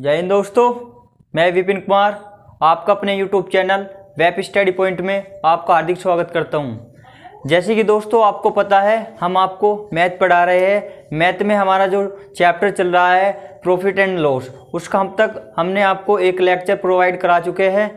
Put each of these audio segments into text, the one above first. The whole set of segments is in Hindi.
जय हिंद दोस्तों मैं विपिन कुमार आपका अपने YouTube channel web study point में आपका हार्दिक स्वागत करता हूं जैसे कि दोस्तों आपको पता है हम आपको मैथ पढ़ा रहे हैं मैथ में हमारा जो चैप्टर चल रहा है प्रॉफिट एंड लॉस उसका हम तक हमने आपको एक लेक्चर प्रोवाइड करा चुके हैं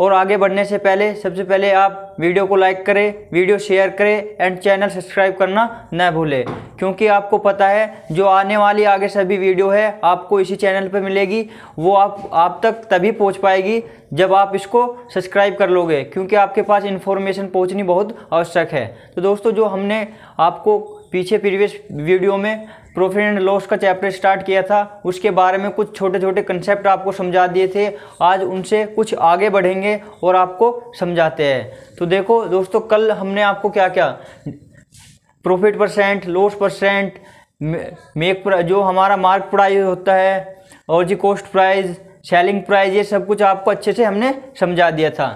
और आगे बढ़ने से पहले सबसे पहले आप वीडियो को लाइक करें वीडियो शेयर करें एंड चैनल सब्सक्राइब करना न भूलें क्योंकि आपको पता है जो आने वाली आगे सभी वीडियो है आपको इसी चैनल पर मिलेगी वो आप आप तक तभी पहुंच पाएगी जब आप इसको सब्सक्राइब कर लोगे क्योंकि आपके पास इन्फॉर्मेशन पहुँचनी बहुत आवश्यक है तो दोस्तों जो हमने आपको पीछे प्रीवियस वीडियो में प्रॉफिट एंड लॉस का चैप्टर स्टार्ट किया था उसके बारे में कुछ छोटे छोटे कंसेप्ट आपको समझा दिए थे आज उनसे कुछ आगे बढ़ेंगे और आपको समझाते हैं तो देखो दोस्तों कल हमने आपको क्या क्या profit percent loss percent make जो हमारा मार्क प्राइज होता है और जी कॉस्ट प्राइज सेलिंग प्राइज ये सब कुछ आपको अच्छे से हमने समझा दिया था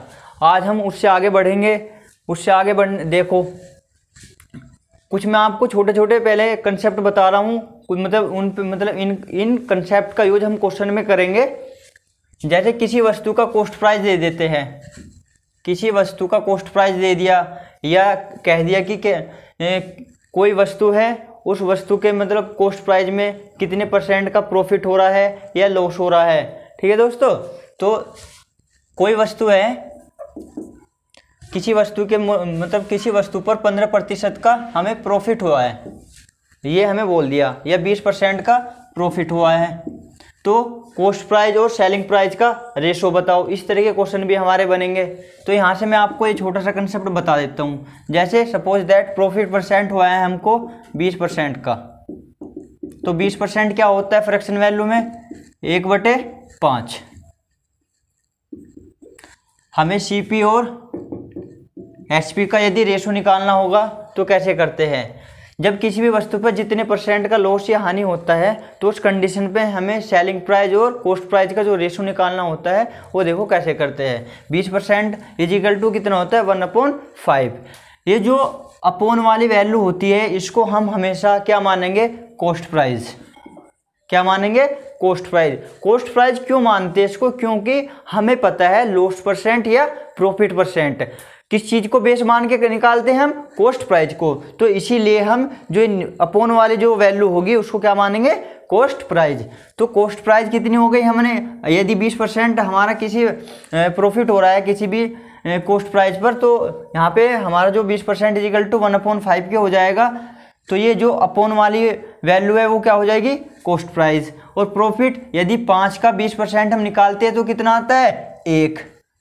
आज हम उससे आगे बढ़ेंगे उससे आगे बढ़ देखो कुछ मैं आपको छोटे छोटे पहले कंसेप्ट बता रहा हूँ कुछ मतलब उन मतलब इन इन कंसेप्ट का यूज हम क्वेश्चन में करेंगे जैसे किसी वस्तु का कॉस्ट प्राइस दे देते हैं किसी वस्तु का कॉस्ट प्राइस दे दिया या कह दिया कि ए, कोई वस्तु है उस वस्तु के मतलब कॉस्ट प्राइस में कितने परसेंट का प्रॉफिट हो रहा है या लॉस हो रहा है ठीक है दोस्तों तो कोई वस्तु है किसी वस्तु के मतलब किसी वस्तु पर पंद्रह प्रतिशत का हमें प्रॉफिट हुआ है ये हमें बोल दिया या बीस परसेंट का प्रॉफिट हुआ है तो कोस्ट प्राइज और सेलिंग प्राइज का रेशो बताओ इस तरह के क्वेश्चन भी हमारे बनेंगे तो यहाँ से मैं आपको ये छोटा सा कंसेप्ट बता देता हूँ जैसे सपोज दैट प्रॉफिट परसेंट हुआ है हमको बीस परसेंट का तो बीस परसेंट क्या होता है फ्रैक्शन वैल्यू में एक बटे पाँच हमें सी और एच का यदि रेशो निकालना होगा तो कैसे करते हैं जब किसी भी वस्तु पर जितने परसेंट का लॉस या हानि होता है तो उस कंडीशन पे हमें सेलिंग प्राइस और कॉस्ट प्राइस का जो रेशो निकालना होता है वो देखो कैसे करते हैं बीस परसेंट इजिकल टू कितना होता है वन अपॉन फाइव ये जो अपोन वाली वैल्यू होती है इसको हम हमेशा क्या मानेंगे कॉस्ट प्राइज क्या मानेंगे कॉस्ट प्राइज़ कॉस्ट प्राइज क्यों मानते हैं इसको क्योंकि हमें पता है लॉस परसेंट या प्रॉफिट परसेंट किस चीज़ को बेस मान के निकालते हैं हम कोस्ट प्राइज को तो इसीलिए हम जो अपोन वाले जो वैल्यू होगी उसको क्या मानेंगे कोस्ट प्राइज तो कोस्ट प्राइज कितनी हो गई हमने यदि 20 परसेंट हमारा किसी प्रॉफिट हो रहा है किसी भी कोस्ट प्राइज पर तो यहाँ पे हमारा जो 20 percent is equal to one upon five के हो जाएगा तो ये जो अपोन वाली वैल्यू है वो क्या हो जाएगी कॉस्ट प्राइज और प्रॉफिट यदि पाँच का बीस परसेंट हम निकालते हैं तो कितना आता है एक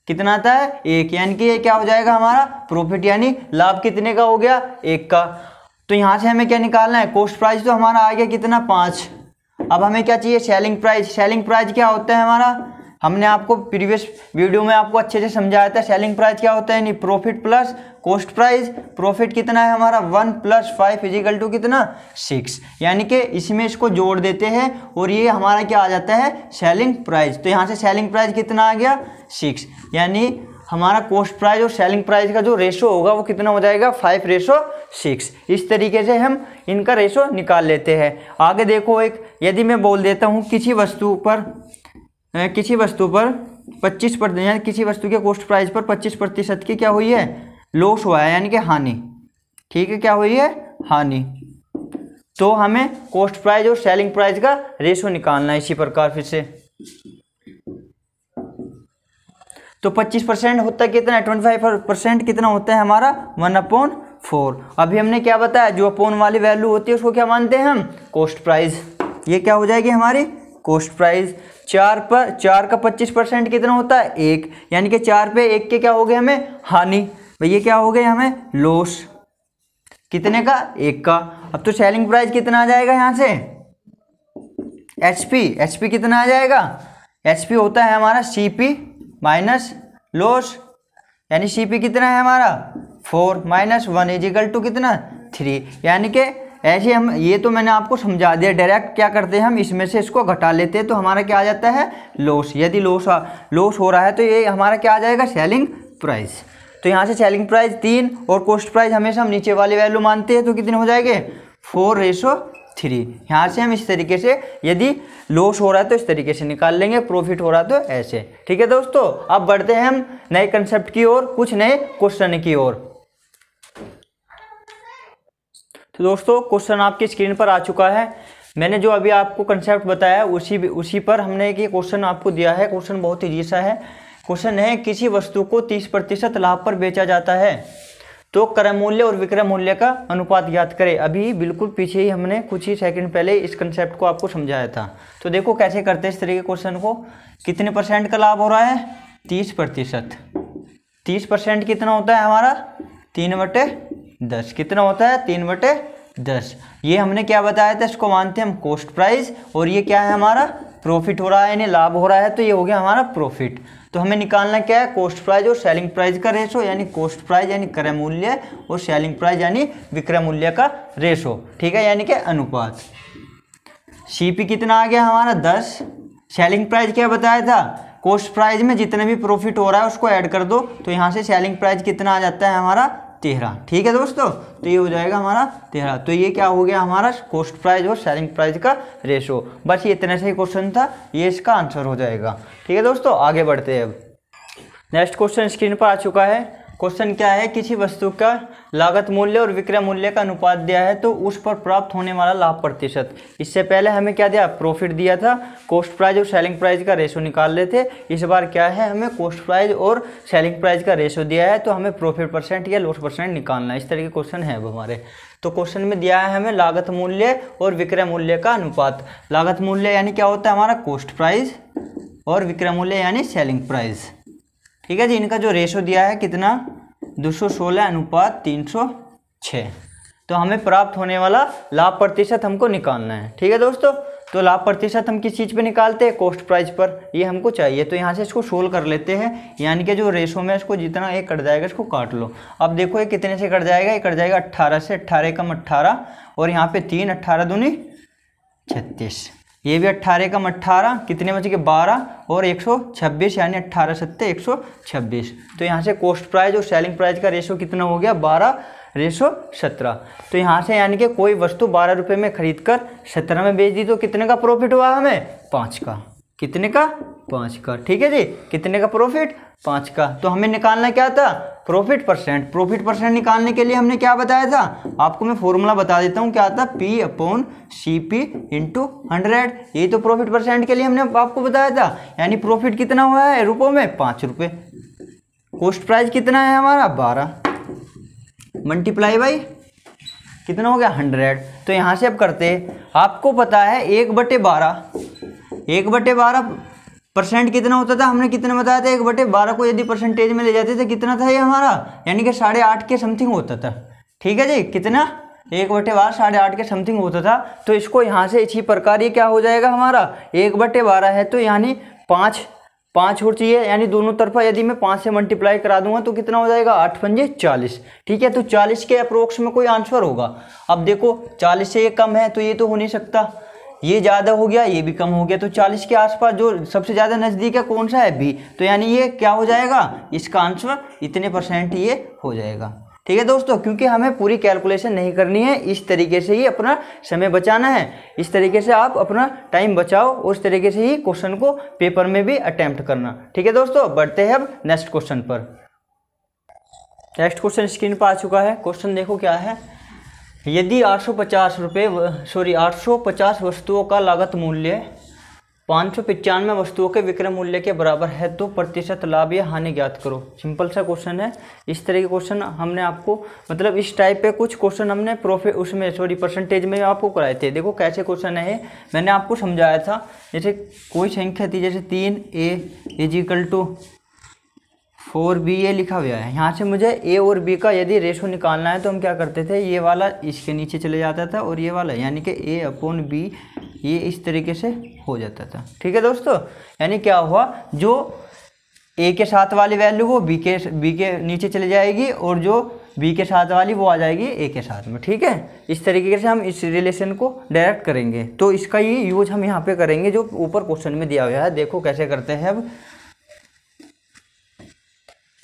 कितना आता है एक यानी कि ये क्या हो जाएगा हमारा प्रॉफिट यानी लाभ कितने का हो गया एक का तो यहाँ से हमें क्या निकालना है कॉस्ट प्राइस तो हमारा आ गया कितना पाँच अब हमें क्या चाहिए सेलिंग प्राइस सेलिंग प्राइस क्या होता है हमारा हमने आपको प्रीवियस वीडियो में आपको अच्छे से समझाया था सेलिंग प्राइस क्या होता है यानी profit plus cost price profit कितना है हमारा one plus five is equal to कितना सिक्स यानी कि इसमें इसको जोड़ देते हैं और ये हमारा क्या आ जाता है सेलिंग प्राइस तो यहाँ से सेलिंग प्राइस कितना आ गया सिक्स यानी हमारा कॉस्ट प्राइस और सेलिंग प्राइस का जो रेशो होगा वो कितना हो जाएगा फाइव रेशो सिक्स इस तरीके से हम इनका रेशो निकाल लेते हैं आगे देखो एक यदि मैं बोल देता हूँ किसी वस्तु पर किसी वस्तु पर 25 प्रतिशत यानी किसी वस्तु के कोस्ट प्राइस पर 25 प्रतिशत की क्या हुई है लॉस हुआ है यानी कि हानि ठीक है क्या हुई है हानि तो हमें कोस्ट प्राइस और सेलिंग प्राइस का रेशो निकालना है इसी प्रकार फिर से तो 25 परसेंट होता कितना है 25 परसेंट कितना होता है हमारा वन अपॉन फोर अभी हमने क्या बताया जो अपॉन वाली वैल्यू होती है उसको क्या मानते हैं हम कोस्ट प्राइस ये क्या हो जाएगी हमारी कोस्ट प्राइस चार पर चार का पच्चीस परसेंट कितना होता है एक यानी कि चार पे एक के क्या हो गए हमें हानि भैया क्या हो गए हमें लॉस कितने का एक का अब तो सेलिंग प्राइस कितना आ जाएगा यहाँ से एच पी एच पी कितना आ जाएगा एच पी होता है हमारा सी पी माइनस लॉस यानी सी पी कितना है हमारा four minus one is equal to कितना थ्री यानी कि ऐसे हम ये तो मैंने आपको समझा दिया डायरेक्ट क्या करते हैं हम इसमें से इसको घटा लेते हैं तो हमारा क्या आ जाता है लॉस यदि लॉस लॉस हो रहा है तो ये हमारा क्या आ जाएगा सेलिंग प्राइस तो यहाँ से सेलिंग प्राइस तीन और कॉस्ट प्राइस हमेशा हम नीचे वाले वैल्यू मानते हैं तो कितने हो जाएंगे फोर रेशो थ्री यहाँ से हम इस तरीके से यदि लॉस हो रहा है तो इस तरीके से निकाल लेंगे प्रॉफिट हो रहा है तो ऐसे ठीक है दोस्तों अब बढ़ते हैं हम नए कंसेप्ट की ओर कुछ नए क्वेश्चन की ओर तो दोस्तों क्वेश्चन आपकी स्क्रीन पर आ चुका है मैंने जो अभी आपको कंसेप्ट बताया उसी उसी पर हमने एक क्वेश्चन आपको दिया है क्वेश्चन बहुत ही सा है क्वेश्चन है किसी वस्तु को तीस प्रतिशत लाभ पर बेचा जाता है तो क्रय मूल्य और विक्रय मूल्य का अनुपात ज्ञात करें अभी बिल्कुल पीछे ही हमने कुछ ही सेकंड पहले इस कंसेप्ट को आपको समझाया था तो देखो कैसे करते हैं इस तरीके क्वेश्चन को कितने परसेंट का लाभ हो रहा है तीस प्रतिशत तीस परसेंट कितना होता है हमारा तीन बटे दस कितना होता है तीन बटे दस ये हमने क्या बताया था इसको मानते हैं हम कोस्ट प्राइस और ये क्या है हमारा प्रॉफिट हो रहा है यानी लाभ हो रहा है तो ये हो गया हमारा प्रॉफिट तो हमें निकालना क्या है कोस्ट प्राइस और सेलिंग प्राइस का रेशो यानी कोस्ट प्राइस यानी क्रय मूल्य और सेलिंग प्राइस यानी विक्रय मूल्य का रेशो ठीक है यानी कि अनुपात सी कितना आ गया हमारा दस सेलिंग प्राइस क्या बताया था कोस्ट प्राइस में जितने भी प्रॉफिट हो रहा है उसको ऐड कर दो तो यहाँ से सेलिंग प्राइस कितना आ जाता है हमारा तेरह ठीक है दोस्तों तो ये हो जाएगा हमारा तेरह तो ये क्या हो गया हमारा कोस्ट प्राइज और सेलिंग प्राइज का रेशो बस ये इतना सही ही क्वेश्चन था ये इसका आंसर हो जाएगा ठीक है दोस्तों आगे बढ़ते हैं अब नेक्स्ट क्वेश्चन स्क्रीन पर आ चुका है क्वेश्चन क्या है किसी वस्तु का लागत मूल्य और विक्रय मूल्य का अनुपात दिया है तो उस पर प्राप्त होने वाला लाभ प्रतिशत इससे पहले हमें क्या दिया प्रॉफिट दिया था कॉस्ट प्राइज और सेलिंग प्राइज का रेशो निकाल लेते इस बार क्या है हमें कॉस्ट प्राइज और सेलिंग प्राइज का रेशो दिया है तो हमें प्रॉफिट परसेंट या लॉस परसेंट निकालना है इस तरह के क्वेश्चन है अब हमारे तो क्वेश्चन में दिया है हमें लागत मूल्य और विक्रय मूल्य का अनुपात लागत मूल्य यानी क्या होता है हमारा कॉस्ट प्राइज और विक्रय मूल्य यानी सेलिंग प्राइज ठीक है जी इनका जो रेशो दिया है कितना सोलह अनुपात 306 तो हमें प्राप्त होने वाला लाभ प्रतिशत हमको निकालना है ठीक है दोस्तों तो लाभ प्रतिशत हम किस चीज़ पे निकालते हैं कॉस्ट प्राइस पर ये हमको चाहिए तो यहाँ से इसको सोल कर लेते हैं यानी कि जो रेशो में इसको जितना एक कट जाएगा इसको काट लो अब देखो ये कितने से कट जाएगा ये कट जाएगा अट्ठारह से अट्ठारह कम अट्ठारह और यहाँ पे तीन अट्ठारह दूनी छत्तीस ये भी अट्ठारह कम अट्ठारह कितने बच गए बारह और एक सौ छब्बीस यानी अट्ठारह सत्तर एक सौ छब्बीस तो यहाँ से कॉस्ट प्राइज और सेलिंग प्राइज का रेशो कितना हो गया बारह रेशो सत्रह तो यहाँ से यानी कि कोई वस्तु बारह रुपये में खरीद कर सत्रह में बेच दी तो कितने का प्रॉफिट हुआ हमें पाँच का कितने का पाँच का ठीक है जी कितने का प्रॉफिट पाँच का तो हमें निकालना क्या था प्रॉफिट परसेंट प्रॉफिट परसेंट निकालने के लिए हमने क्या बताया था आपको मैं फॉर्मूला बता देता हूँ क्या था P upon C P into hundred ये तो प्रॉफिट परसेंट के लिए हमने आपको बताया था यानी प्रॉफिट कितना हुआ है रुपये में पाँच रुपये कॉस्ट प्राइस कितना है हमारा बारह मल्टीप्लाई बाई कितना हो गया हंड्रेड तो यहाँ से अब करते आपको पता है एक बटे बारह एक बटे बारह परसेंट कितना होता था हमने कितना बताया था एक बटे बारह को यदि परसेंटेज में ले जाते थे तो कितना था ये हमारा यानी कि साढ़े आठ के समथिंग होता था ठीक है जी कितना एक बटे बारह साढ़े आठ के समथिंग होता था तो इसको यहाँ से इसी प्रकार ये क्या हो जाएगा हमारा एक बटे बारह है तो यानी पाँच पाँच और चाहिए यानी दोनों तरफा यदि मैं पाँच से मल्टीप्लाई करा दूंगा तो कितना हो जाएगा आठ पंजे चालीस ठीक है तो चालीस के अप्रोक्स में कोई आंसर होगा अब देखो चालीस से ये कम है तो ये तो हो नहीं सकता ये ज़्यादा हो गया ये भी कम हो गया तो चालीस के आसपास जो सबसे ज़्यादा नज़दीक है कौन सा है बी तो यानी ये क्या हो जाएगा इसका आंसर इतने परसेंट ये हो जाएगा ठीक है दोस्तों क्योंकि हमें पूरी कैलकुलेशन नहीं करनी है इस तरीके से ही अपना समय बचाना है इस तरीके से आप अपना टाइम बचाओ और इस तरीके से ही क्वेश्चन को पेपर में भी अटैम्प्ट करना ठीक है दोस्तों बढ़ते हैं अब नेक्स्ट क्वेश्चन पर नेक्स्ट क्वेश्चन स्क्रीन पर आ चुका है क्वेश्चन देखो क्या है यदि आठ सौ पचास रुपये सॉरी आठ सौ पचास वस्तुओं का लागत मूल्य पाँच सौ पचानवे वस्तुओं के विक्रय मूल्य के बराबर है तो प्रतिशत लाभ या हानि ज्ञात करो सिंपल सा क्वेश्चन है इस तरह के क्वेश्चन हमने आपको मतलब इस टाइप के कुछ क्वेश्चन हमने प्रॉफिट उसमें सॉरी परसेंटेज में आपको कराए थे देखो कैसे क्वेश्चन है मैंने आपको समझाया था जैसे कोई संख्या थी जैसे तीन A is equal to four B A लिखा हुआ है यहाँ से मुझे ए और बी का यदि रेशो निकालना है तो हम क्या करते थे ये वाला इसके नीचे चले जाता था और ये वाला यानी कि ए अपॉन बी ये इस तरीके से हो जाता था ठीक है दोस्तों यानी क्या हुआ जो ए के साथ वाली वैल्यू वो बी के बी के नीचे चली जाएगी और जो बी के साथ वाली वो आ जाएगी ए के साथ में ठीक है इस तरीके से हम इस रिलेशन को डायरेक्ट करेंगे तो इसका ये यूज हम यहाँ पे करेंगे जो ऊपर क्वेश्चन में दिया हुआ है देखो कैसे करते हैं अब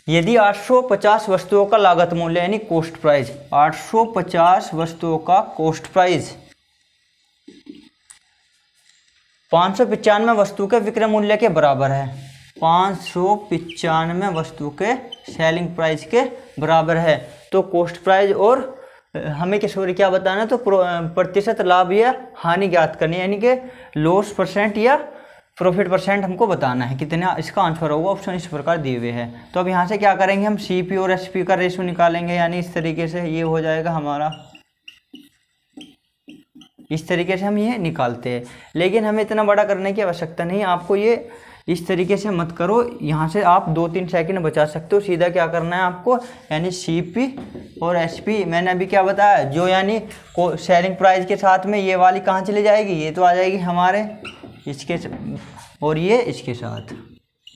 यदि 850 वस्तुओं का लागत मूल्य यानी कॉस्ट प्राइस 850 वस्तुओं का कॉस्ट प्राइस पाँच सौ पचानवे वस्तु के विक्रय मूल्य के बराबर है पाँच सौ पचानवे वस्तु के सेलिंग प्राइस के बराबर है तो कॉस्ट प्राइस और हमें किशोर क्या बताना तो प्रतिशत लाभ या हानि ज्ञात करनी यानी कि लॉस परसेंट या प्रॉफिट परसेंट हमको बताना है कितना इसका आंसर होगा ऑप्शन इस प्रकार दिए हुए हैं तो अब यहाँ से क्या करेंगे हम सी पी और एस पी का रेशो निकालेंगे यानी इस तरीके से ये हो जाएगा हमारा इस तरीके से हम ये निकालते हैं लेकिन हमें इतना बड़ा करने की आवश्यकता नहीं आपको ये इस तरीके से मत करो यहाँ से आप दो तीन सेकंड बचा सकते हो सीधा क्या करना है आपको यानी सी पी और एस पी मैंने अभी क्या बताया जो यानी को सेलिंग प्राइस के साथ में ये वाली कहाँ चली जाएगी ये तो आ जाएगी हमारे इसके और ये इसके साथ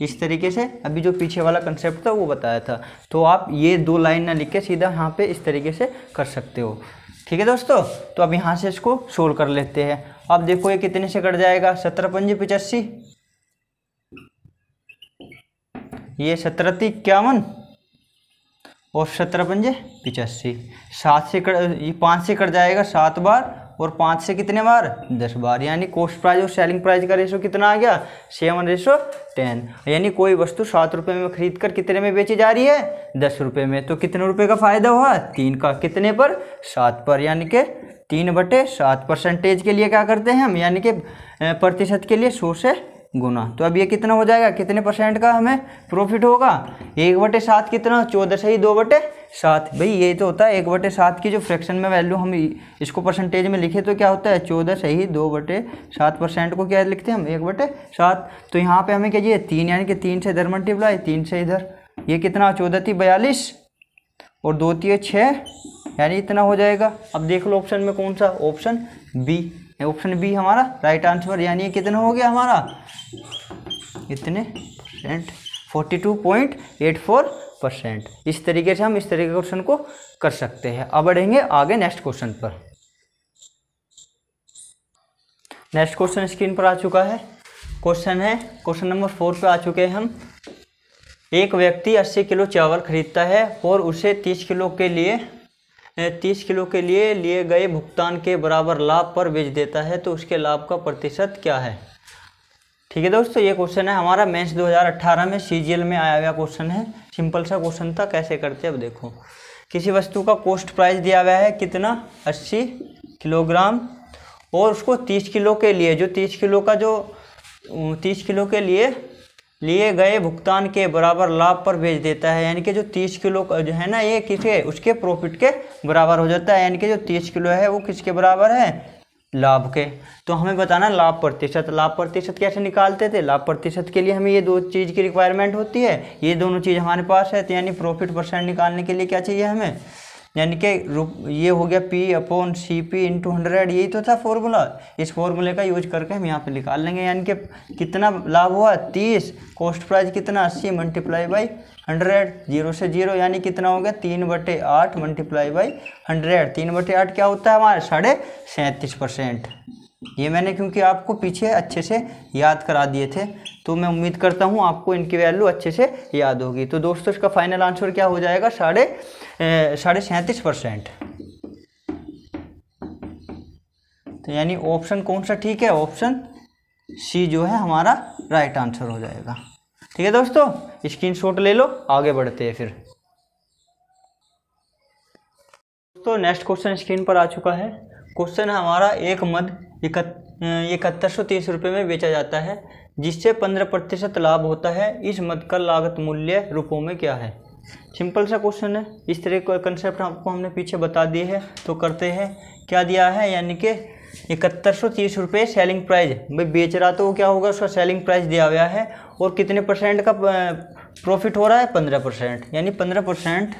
इस तरीके से अभी जो पीछे वाला कंसेप्ट था वो बताया था तो आप ये दो लाइन ना लिख के सीधा यहाँ पे इस तरीके से कर सकते हो ठीक है दोस्तों तो अब यहाँ से इसको सोल्व कर लेते हैं अब देखो ये कितने से कट जाएगा सत्रह पंजे पचासी ये सत्रह ती इक्यावन और सत्रह पंजे पिचासी सात से कट ये पाँच से कट जाएगा सात बार और पाँच से कितने बार दस बार यानी कॉस्ट प्राइस और सेलिंग प्राइस का रेशो कितना आ गया सेवन रेशो टेन यानी कोई वस्तु सात रुपये में खरीद कर कितने में बेची जा रही है दस रुपये में तो कितने रुपये का फ़ायदा हुआ तीन का कितने पर सात पर यानी कि तीन बटे सात परसेंटेज के लिए क्या करते हैं हम यानी कि प्रतिशत के लिए सौ से गुना तो अब ये कितना हो जाएगा कितने परसेंट का हमें प्रॉफिट होगा एक बटे सात कितना चौदह से ही दो बटे सात भाई ये तो होता है एक बटे सात की जो फ्रैक्शन में वैल्यू हम इसको परसेंटेज में लिखे तो क्या होता है चौदह से ही दो बटे सात परसेंट को क्या लिखते हैं हम एक बटे सात तो यहाँ पे हमें क्या चाहिए तीन यानी कि तीन से इधर मल्टीप्लाई तीन से इधर ये कितना चौदह थी बयालीस और दो थी छः यानी इतना हो जाएगा अब देख लो ऑप्शन में कौन सा ऑप्शन बी ऑप्शन बी हमारा राइट आंसर यानी कितना हो गया हमारा इतने percent forty two point eight four percent इस तरीके से हम इस तरीके के क्वेश्चन को कर सकते हैं अब बढ़ेंगे आगे नेक्स्ट क्वेश्चन पर नेक्स्ट क्वेश्चन स्क्रीन पर आ चुका है क्वेश्चन है क्वेश्चन नंबर फोर पर आ चुके हैं हम एक व्यक्ति अस्सी किलो चावल खरीदता है और उसे तीस किलो के लिए तीस किलो के लिए लिए गए भुगतान के बराबर लाभ पर बेच देता है तो उसके लाभ का प्रतिशत क्या है ठीक है दोस्तों ये क्वेश्चन है हमारा मेंस 2018 में सी में आया हुआ क्वेश्चन है सिंपल सा क्वेश्चन था कैसे करते अब देखो किसी वस्तु का कोस्ट प्राइस दिया गया है कितना अस्सी किलोग्राम और उसको तीस किलो के लिए जो तीस किलो का जो तीस किलो के लिए लिए गए भुगतान के बराबर लाभ पर भेज देता है यानी कि जो तीस किलो जो है ना ये किसके उसके प्रॉफिट के बराबर हो जाता है यानी कि जो तीस किलो है वो किसके बराबर है लाभ के तो हमें बताना लाभ प्रतिशत लाभ प्रतिशत कैसे निकालते थे लाभ प्रतिशत के लिए हमें ये दो चीज़ की रिक्वायरमेंट होती है ये दोनों चीज़ हमारे पास है तो यानी प्रॉफिट परसेंट निकालने के लिए क्या चाहिए हमें यानी कि ये हो गया P upon C P into hundred यही तो था फॉर्मूला इस फॉर्मूले का यूज करके हम यहाँ पे निकाल लेंगे यानी कि कितना लाभ हुआ तीस कॉस्ट प्राइस कितना अस्सी मल्टीप्लाई बाई हंड्रेड जीरो से जीरो यानी कितना हो गया तीन बटे आठ मल्टीप्लाई बाई हंड्रेड तीन बटे आठ क्या होता है हमारे साढ़े सैंतीस परसेंट ये मैंने क्योंकि आपको पीछे अच्छे से याद करा दिए थे तो मैं उम्मीद करता हूँ आपको इनकी वैल्यू अच्छे से याद होगी तो दोस्तों इसका फाइनल आंसर क्या हो जाएगा साढ़े साढ़े सैंतीस परसेंट तो यानी ऑप्शन कौन सा ठीक है ऑप्शन सी जो है हमारा राइट आंसर हो जाएगा ठीक है दोस्तों शॉट ले लो आगे बढ़ते हैं फिर दोस्तों नेक्स्ट क्वेश्चन स्क्रीन पर आ चुका है क्वेश्चन हमारा एक मद इकहत्तर सौ तीस रुपये में बेचा जाता है जिससे पंद्रह प्रतिशत लाभ होता है इस मद का लागत मूल्य रुपयों में क्या है सिंपल सा क्वेश्चन है इस तरह का कंसेप्ट आपको हमने पीछे बता दिए है तो करते हैं क्या दिया है यानी कि इकहत्तर सौ तीस रुपये सेलिंग प्राइस भाई बेच रहा तो वो क्या होगा उसका सेलिंग प्राइस दिया हुआ है और कितने परसेंट का प्रॉफिट हो रहा है पंद्रह परसेंट यानी पंद्रह परसेंट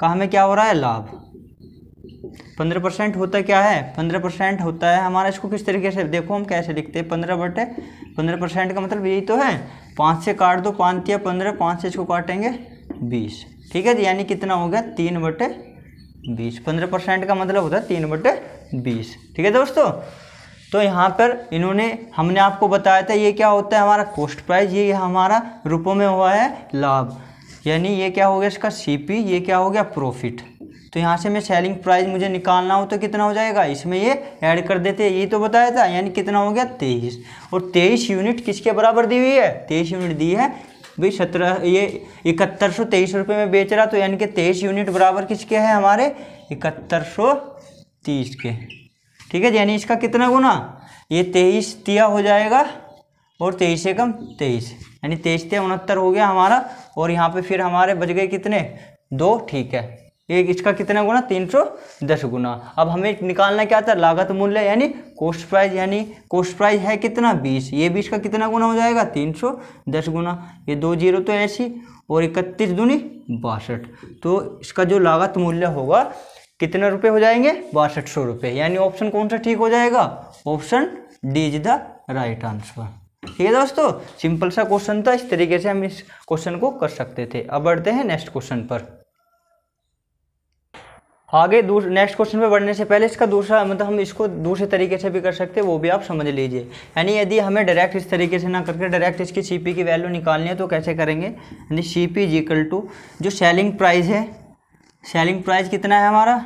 का हमें क्या हो रहा है लाभ पंद्रह परसेंट होता क्या है पंद्रह परसेंट होता है हमारा इसको किस तरीके से देखो हम कैसे लिखते हैं पंद्रह बटे पंद्रह परसेंट का मतलब यही तो है पाँच से काट दो पाँच या पंद्रह पाँच से इसको काटेंगे बीस ठीक है यानी कितना हो गया तीन बटे बीस पंद्रह परसेंट का मतलब होता है तीन बटे बीस ठीक है दोस्तों तो यहाँ पर इन्होंने हमने आपको बताया था ये क्या होता है हमारा कोस्ट प्राइस ये हमारा रुपयों में हुआ है लाभ यानी ये क्या हो गया इसका पी ये क्या हो गया प्रॉफिट तो यहाँ से मैं सेलिंग प्राइस मुझे निकालना हो तो कितना हो जाएगा इसमें ये ऐड कर देते ये तो बताया था यानी कितना हो गया तेईस और तेईस यूनिट किसके बराबर दी हुई है तेईस यूनिट दी है भाई सत्रह ये इकहत्तर सौ तेईस रुपये में बेच रहा तो यानी कि तेईस यूनिट बराबर किसके हैं हमारे इकहत्तर सौ तीस के ठीक है यानी इसका कितना गुना ये तेईस तिया हो जाएगा और तेईस से कम तेईस यानी तेईस तिया उनहत्तर हो गया हमारा और यहाँ पे फिर हमारे बच गए कितने दो ठीक है एक इसका कितना गुना तीन सौ दस गुना अब हमें निकालना क्या था लागत मूल्य यानी कोस्ट प्राइस यानी कोस्ट प्राइस है कितना बीस ये बीस का कितना गुना हो जाएगा तीन सौ दस गुना ये दो जीरो तो ऐसी और इकतीस दूनी बासठ तो इसका जो लागत मूल्य होगा कितने रुपये हो जाएंगे बासठ सौ रुपये यानी ऑप्शन कौन सा ठीक हो जाएगा option D is the right answer ठीक है दोस्तों सिंपल सा क्वेश्चन था इस तरीके से हम इस क्वेश्चन को कर सकते थे अब बढ़ते हैं नेक्स्ट क्वेश्चन पर आगे नेक्स्ट क्वेश्चन पे बढ़ने से पहले इसका दूसरा मतलब हम इसको दूसरे तरीके से भी कर सकते हैं वो भी आप समझ लीजिए यानी यदि हमें डायरेक्ट इस तरीके से ना करके डायरेक्ट इसकी सी की वैल्यू निकालनी है तो कैसे करेंगे यानी सी पी इजिकल टू जो सेलिंग प्राइस है सेलिंग प्राइस कितना है हमारा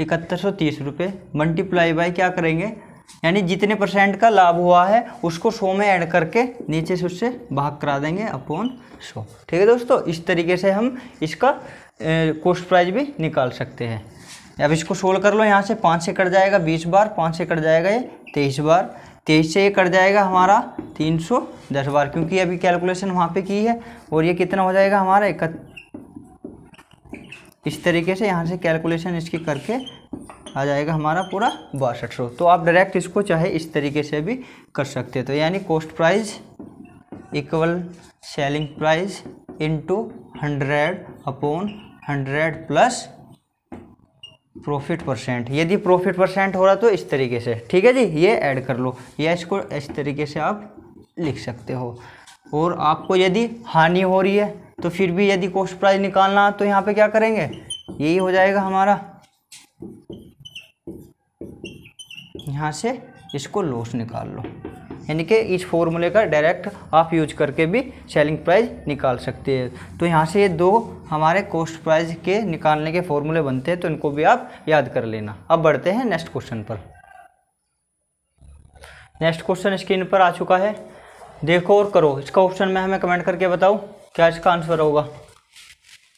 इकहत्तर सौ तीस रुपये मल्टीप्लाई बाई क्या करेंगे यानी जितने परसेंट का लाभ हुआ है उसको सो में ऐड करके नीचे से उससे भाग करा देंगे अपॉन सो ठीक है दोस्तों इस तरीके से हम इसका कोस्ट प्राइज भी निकाल सकते हैं अब इसको सोल्व कर लो यहाँ से पाँच से कट जाएगा बीस बार पाँच से कट जाएगा ये तेईस बार तेईस से ये कट जाएगा हमारा तीन सौ दस बार क्योंकि अभी कैलकुलेशन वहाँ पे की है और ये कितना हो जाएगा हमारा इकत इस तरीके से यहाँ से कैलकुलेशन इसकी करके आ जाएगा हमारा पूरा बासठ सौ तो आप डायरेक्ट इसको चाहे इस तरीके से भी कर सकते तो यानी cost price equal selling price into hundred upon hundred plus profit percent यदि प्रॉफिट परसेंट हो रहा तो इस तरीके से ठीक है जी ये ऐड कर लो या इसको इस तरीके से आप लिख सकते हो और आपको यदि हानि हो रही है तो फिर भी यदि कॉस्ट प्राइस निकालना तो यहाँ पे क्या करेंगे यही हो जाएगा हमारा यहाँ से इसको लॉस निकाल लो यानी कि इस फॉर्मूले का डायरेक्ट आप यूज करके भी सेलिंग प्राइस निकाल सकते हैं तो यहाँ से ये दो हमारे कॉस्ट प्राइस के निकालने के फॉर्मूले बनते हैं तो इनको भी आप याद कर लेना अब बढ़ते हैं नेक्स्ट क्वेश्चन पर नेक्स्ट क्वेश्चन स्क्रीन पर आ चुका है देखो और करो इसका ऑप्शन में हमें कमेंट करके बताओ क्या इसका आंसर होगा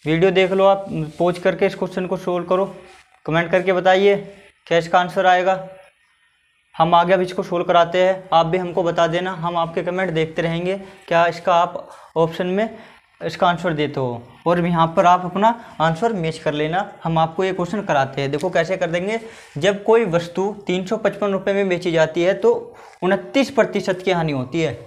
वीडियो देख लो आप पोज करके इस क्वेश्चन को सोल्व करो कमेंट करके बताइए क्या इसका आंसर आएगा हम आगे अब इसको सोल्व कराते हैं आप भी हमको बता देना हम आपके कमेंट देखते रहेंगे क्या इसका आप ऑप्शन में इसका आंसर देते हो और यहाँ पर आप अपना आंसर मैच कर लेना हम आपको ये क्वेश्चन कराते हैं देखो कैसे कर देंगे जब कोई वस्तु तीन सौ में बेची जाती है तो उनतीस प्रतिशत की हानि होती है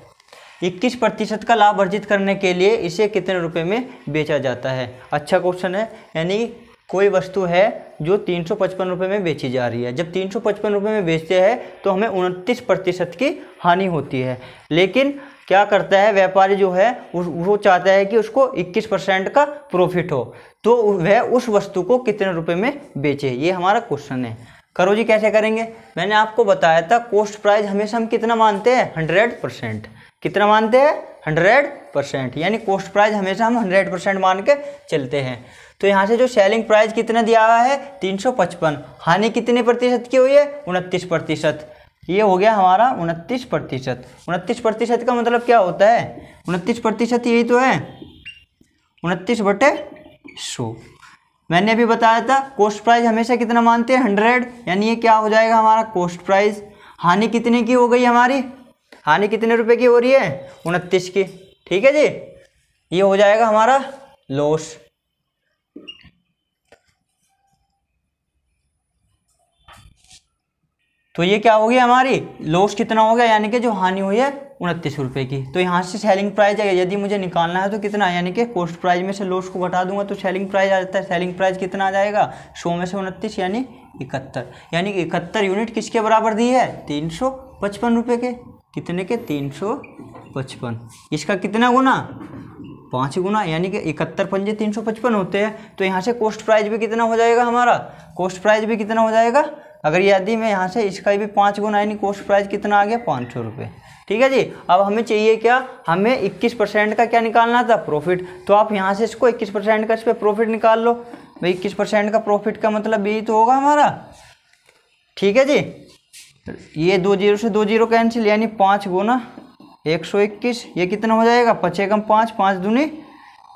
इक्कीस प्रतिशत का लाभ अर्जित करने के लिए इसे कितने रुपए में बेचा जाता है अच्छा क्वेश्चन है यानी कोई वस्तु है जो तीन सौ पचपन रुपये में बेची जा रही है जब तीन सौ पचपन रुपये में बेचते हैं तो हमें उनतीस प्रतिशत की हानि होती है लेकिन क्या करता है व्यापारी जो है वो चाहता है कि उसको 21 परसेंट का प्रॉफिट हो तो वह उस वस्तु को कितने रुपए में बेचे ये हमारा क्वेश्चन है करो जी कैसे करेंगे मैंने आपको बताया था कोस्ट प्राइस हमेशा हम कितना मानते हैं हंड्रेड परसेंट कितना मानते हैं हंड्रेड परसेंट यानी कोस्ट प्राइस हमेशा हम हंड्रेड परसेंट मान के चलते हैं तो यहाँ से जो सेलिंग प्राइस कितना दिया हुआ है तीन सौ पचपन हानि कितने प्रतिशत की हुई है उनतीस प्रतिशत ये हो गया हमारा उनतीस प्रतिशत उनतीस प्रतिशत का मतलब क्या होता है उनतीस प्रतिशत यही तो है उनतीस बटे सौ मैंने अभी बताया था कोस्ट प्राइस हमेशा कितना मानते हैं हंड्रेड यानी ये क्या हो जाएगा हमारा कोस्ट प्राइस हानि कितने की हो गई हमारी हानि कितने रुपए की हो रही है उनतीस की ठीक है जी ये हो जाएगा हमारा लॉस तो ये क्या हो गया हमारी लॉस कितना हो गया यानी कि जो हानि हुई है उनतीस रुपये की तो यहाँ से सेलिंग प्राइस है यदि मुझे निकालना है तो कितना यानी कि कॉस्ट प्राइस में से लॉस को घटा दूंगा तो सेलिंग प्राइस आ जाता है सेलिंग प्राइस कितना आ जाएगा सौ में से उनतीस यानी इकहत्तर यानी कि इकहत्तर यूनिट किसके बराबर दी है तीन सौ पचपन रुपये के कितने के तीन सौ पचपन इसका कितना गुना पाँच गुना यानी कि इकहत्तर पंजे तीन सौ पचपन होते हैं तो यहाँ से कॉस्ट प्राइस भी कितना हो जाएगा हमारा कॉस्ट प्राइस भी कितना हो जाएगा अगर यदि मैं यहाँ से इसका भी पाँच गुना यानी कोस्ट प्राइस कितना आ गया पाँच सौ रुपये ठीक है जी अब हमें चाहिए क्या हमें इक्कीस परसेंट का क्या निकालना था प्रॉफिट तो आप यहाँ से इसको इक्कीस परसेंट का इस पर प्रॉफिट निकाल लो भाई इक्कीस परसेंट का प्रॉफिट का मतलब यही तो होगा हमारा ठीक है जी ये दो जीरो से दो जीरो कैंसिल यानी पाँच गुना एक सौ इक्कीस ये कितना हो जाएगा पचे कम पाँच पाँच दूनी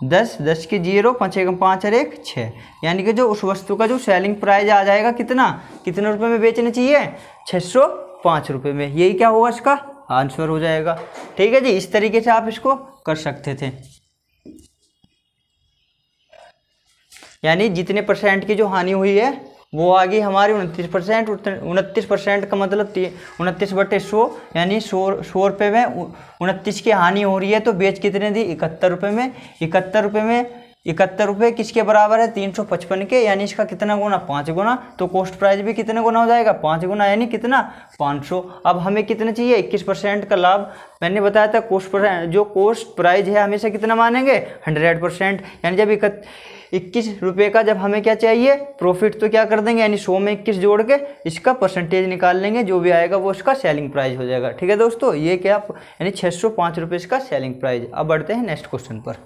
दस दस के जीरो पाँच एक पाँच और एक छः यानी कि जो उस वस्तु का जो सेलिंग प्राइस आ जाएगा कितना कितने रुपए में बेचना चाहिए छः सौ पाँच रुपये में यही क्या होगा इसका आंसर हो जाएगा ठीक है जी इस तरीके से आप इसको कर सकते थे यानी जितने परसेंट की जो हानि हुई है वो आ गई हमारी उनतीस परसेंट उनतीस परसेंट का मतलब उनतीस बटे सौ यानी सौ सौ रुपये में उनतीस की हानि हो रही है तो बेच कितने दी इकहत्तर रुपये में इकहत्तर रुपये में इकहत्तर रुपये किसके बराबर है तीन सौ पचपन के यानी इसका कितना गुना पाँच गुना तो कॉस्ट प्राइस भी कितने गुना हो जाएगा पाँच गुना यानी कितना पाँच सौ अब हमें कितना चाहिए इक्कीस परसेंट का लाभ मैंने बताया था कॉस्ट जो कॉस्ट प्राइस है हमेशा कितना मानेंगे हंड्रेड परसेंट यानी जब इकहत्तर इक्कीस रुपये का जब हमें क्या चाहिए प्रॉफिट तो क्या कर देंगे यानी सौ में इक्कीस जोड़ के इसका परसेंटेज निकाल लेंगे जो भी आएगा वो उसका सेलिंग प्राइस हो जाएगा ठीक है दोस्तों ये क्या यानी छः सौ पाँच रुपये इसका सेलिंग प्राइस अब बढ़ते हैं नेक्स्ट क्वेश्चन पर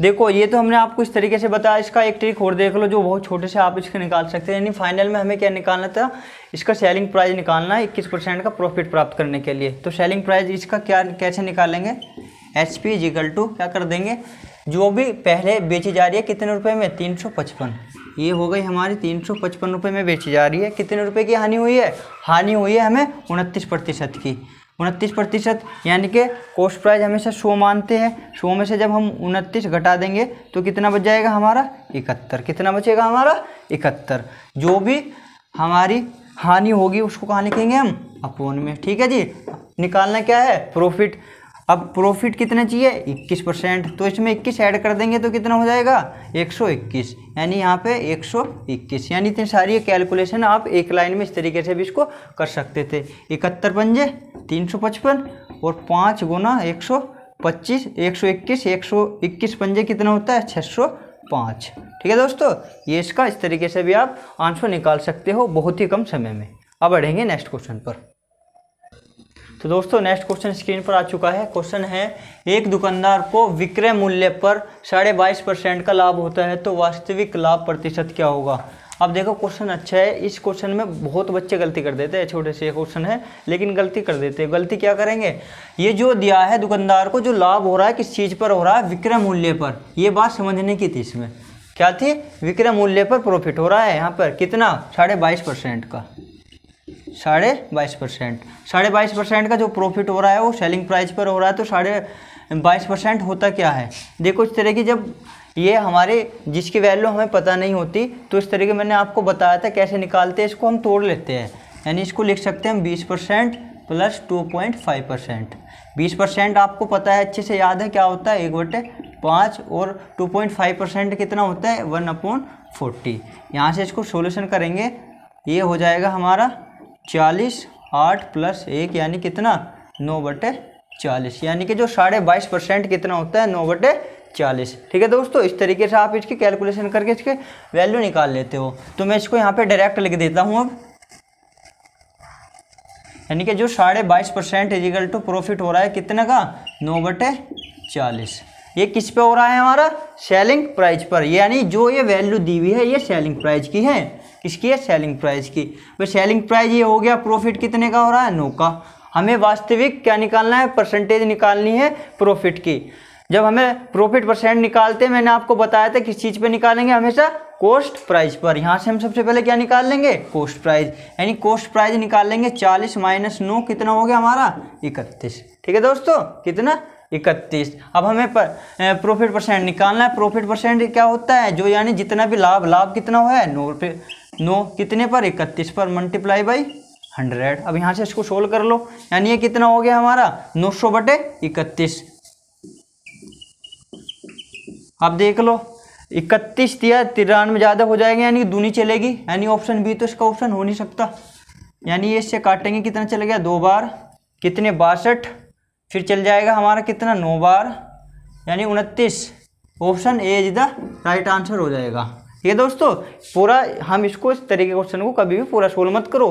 देखो ये तो हमने आपको इस तरीके से बताया इसका एक ट्रिक और देख लो जो बहुत छोटे से आप इसके निकाल सकते हैं यानी फाइनल में हमें क्या निकालना था इसका सेलिंग प्राइस निकालना है इक्कीस परसेंट का प्रॉफिट प्राप्त करने के लिए तो सेलिंग प्राइस इसका क्या कैसे निकालेंगे एच पी इजिकल टू क्या कर देंगे जो भी पहले बेची जा रही है कितने रुपए में तीन सौ पचपन ये हो गई हमारी तीन सौ पचपन रुपये में बेची जा रही है कितने रुपए की हानि हुई है हानि हुई है हमें उनतीस प्रतिशत की उनतीस प्रतिशत यानी कि कोस्ट प्राइस हमेशा सौ मानते हैं सौ में से जब हम उनतीस घटा देंगे तो कितना बच जाएगा हमारा इकहत्तर कितना बचेगा हमारा इकहत्तर जो भी हमारी हानि होगी उसको कहाँ लिखेंगे हम अपोन में ठीक है जी निकालना क्या है प्रॉफिट अब प्रॉफिट कितना चाहिए 21 परसेंट तो इसमें 21 ऐड कर देंगे तो कितना हो जाएगा 121 यानी यहाँ पे 121 यानी इतनी सारी कैलकुलेशन आप एक लाइन में इस तरीके से भी इसको कर सकते थे इकहत्तर पंजे तीन सौ पचपन और पाँच गुना एक सौ पच्चीस एक सौ इक्कीस एक सौ इक्कीस पंजे कितना होता है छः सौ पाँच ठीक है दोस्तों ये इसका इस तरीके से भी आप आंसर निकाल सकते हो बहुत ही कम समय में अब बढ़ेंगे नेक्स्ट क्वेश्चन पर तो दोस्तों नेक्स्ट क्वेश्चन स्क्रीन पर आ चुका है क्वेश्चन है एक दुकानदार को विक्रय मूल्य पर साढ़े बाईस परसेंट का लाभ होता है तो वास्तविक लाभ प्रतिशत क्या होगा अब देखो क्वेश्चन अच्छा है इस क्वेश्चन में बहुत बच्चे गलती कर देते हैं छोटे से क्वेश्चन है लेकिन गलती कर देते हैं गलती क्या करेंगे ये जो दिया है दुकानदार को जो लाभ हो रहा है किस चीज़ पर हो रहा है विक्रय मूल्य पर ये बात समझने की थी इसमें क्या थी विक्रय मूल्य पर प्रॉफिट हो रहा है यहाँ पर कितना साढ़े बाईस परसेंट का साढ़े बाईस परसेंट साढ़े बाईस परसेंट का जो प्रॉफिट हो रहा है वो सेलिंग प्राइस पर हो रहा है तो साढ़े बाईस परसेंट होता क्या है देखो इस तरह की जब ये हमारे जिसकी वैल्यू हमें पता नहीं होती तो इस तरीके मैंने आपको बताया था कैसे निकालते हैं इसको हम तोड़ लेते हैं यानी इसको लिख सकते हैं हम बीस percent plus two point five percent बीस परसेंट आपको पता है अच्छे से याद है क्या होता है एक बटे पाँच और टू पॉइंट फाइव परसेंट कितना होता है वन अपॉन फोर्टी यहाँ से इसको सोल्यूशन करेंगे ये हो जाएगा हमारा चालीस आठ प्लस एक यानी कितना नौ बटे चालीस यानी कि जो साढ़े बाईस परसेंट कितना होता है नौ बटे चालीस ठीक है दोस्तों इस तरीके से आप इसकी कैलकुलेशन करके इसके वैल्यू निकाल लेते हो तो मैं इसको यहाँ पे डायरेक्ट लिख देता हूँ अब यानी कि जो साढ़े बाईस परसेंट इजिकल टू प्रॉफिट हो रहा है कितने का नौ बटे चालीस ये किस पे हो रहा है हमारा सेलिंग प्राइस पर यानी जो ये वैल्यू दी हुई है ये सेलिंग प्राइस की है किसकी है सेलिंग प्राइस की भाई सेलिंग प्राइस ये हो गया प्रॉफिट कितने का हो रहा है नो का हमें वास्तविक क्या निकालना है परसेंटेज निकालनी है प्रॉफिट की जब हमें प्रॉफिट परसेंट निकालते मैंने आपको बताया था किस चीज़ पे निकालेंगे हमेशा कॉस्ट प्राइस पर यहाँ से हम सबसे पहले क्या निकाल लेंगे कॉस्ट प्राइस यानी कॉस्ट प्राइस निकाल लेंगे चालीस माइनस नौ कितना हो गया हमारा इकतीस ठीक है दोस्तों कितना इकतीस अब हमें पर, प्रॉफिट परसेंट निकालना है प्रॉफिट परसेंट क्या होता है जो यानी जितना भी लाभ लाभ कितना हुआ है नौ रुपये नौ कितने पर इकतीस पर मल्टीप्लाई बाई हंड्रेड अब यहाँ से इसको सोल्व कर लो यानी ये कितना हो गया हमारा नौ सौ बटे इकतीस अब देख लो इकतीस दिया तिरानवे ज़्यादा हो जाएगा यानी दूनी चलेगी यानी ऑप्शन बी तो इसका ऑप्शन हो नहीं सकता यानी ये इससे काटेंगे कितना चल गया दो बार कितने बासठ फिर चल जाएगा हमारा कितना नौ बार यानी उनतीस option A is the right answer हो जाएगा ठीक है दोस्तों पूरा हम इसको इस तरीके क्वेश्चन को कभी भी पूरा सोल्व मत करो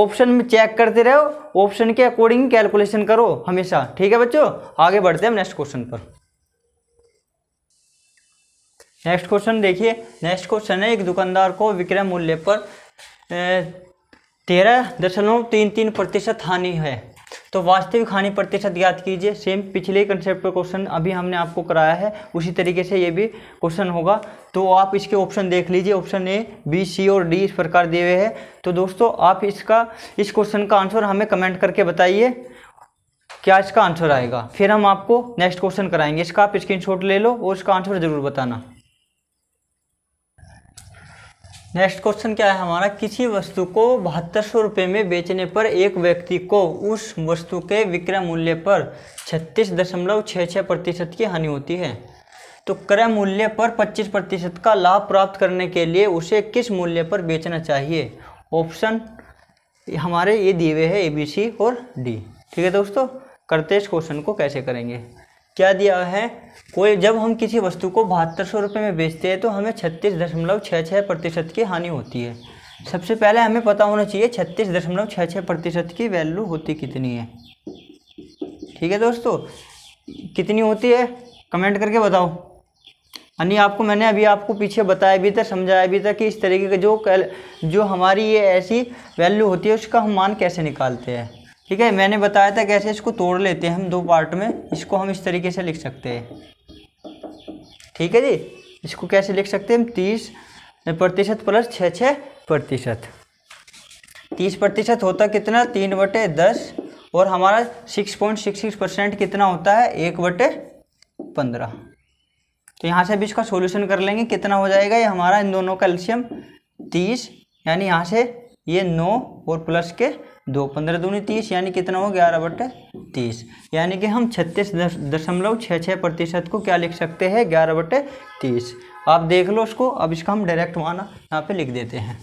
ऑप्शन में चेक करते रहो ऑप्शन के अकॉर्डिंग कैलकुलेशन करो हमेशा ठीक है बच्चों आगे बढ़ते हैं नेक्स्ट क्वेश्चन पर नेक्स्ट क्वेश्चन देखिए नेक्स्ट क्वेश्चन है एक दुकानदार को विक्रय मूल्य पर तेरह दशमलव तीन तीन प्रतिशत हानि है तो वास्तविक हानि प्रतिशत याद कीजिए सेम पिछले कंसेप्ट का क्वेश्चन अभी हमने आपको कराया है उसी तरीके से ये भी क्वेश्चन होगा तो आप इसके ऑप्शन देख लीजिए ऑप्शन ए बी सी और डी इस प्रकार दिए हुए हैं तो दोस्तों आप इसका इस क्वेश्चन का आंसर हमें कमेंट करके बताइए क्या इसका आंसर आएगा फिर हम आपको नेक्स्ट क्वेश्चन कराएंगे इसका आप स्क्रीन ले लो और इसका आंसर ज़रूर बताना नेक्स्ट क्वेश्चन क्या है हमारा किसी वस्तु को बहत्तर सौ रुपये में बेचने पर एक व्यक्ति को उस वस्तु के विक्रय मूल्य पर छत्तीस दशमलव छः छः प्रतिशत की हानि होती है तो क्रय मूल्य पर पच्चीस प्रतिशत का लाभ प्राप्त करने के लिए उसे किस मूल्य पर बेचना चाहिए ऑप्शन हमारे ये दिए हुए हैं ए बी सी और डी ठीक है दोस्तों करते इस क्वेश्चन को कैसे करेंगे क्या दिया है कोई जब हम किसी वस्तु को बहत्तर सौ रुपये में बेचते हैं तो हमें छत्तीस दशमलव छः छः प्रतिशत की हानि होती है सबसे पहले हमें पता होना चाहिए छत्तीस दशमलव छः छः प्रतिशत की वैल्यू होती कितनी है ठीक है दोस्तों कितनी होती है कमेंट करके बताओ यानी आपको मैंने अभी आपको पीछे बताया भी था समझाया भी था कि इस तरीके का जो जो हमारी ये ऐसी वैल्यू होती है उसका हम मान कैसे निकालते हैं ठीक है मैंने बताया था कैसे इसको तोड़ लेते हैं हम दो पार्ट में इसको हम इस तरीके से लिख सकते हैं ठीक है जी इसको कैसे लिख सकते हैं हम तीस प्रतिशत प्लस छः छः प्रतिशत तीस प्रतिशत होता कितना तीन बटे दस और हमारा six point six six percent कितना होता है एक बटे पंद्रह तो यहाँ से अभी इसका सोल्यूशन कर लेंगे कितना हो जाएगा ये हमारा इन दोनों का एल्शियम तीस यानी यहाँ से ये नौ और प्लस के दो पंद्रह दूनी तीस यानी कितना हो ग्यारह बटे तीस यानी कि हम छत्तीस दशमलव छः छः प्रतिशत को क्या लिख सकते हैं ग्यारह बटे तीस आप देख लो उसको अब इसका हम डायरेक्ट माना यहाँ पे लिख देते हैं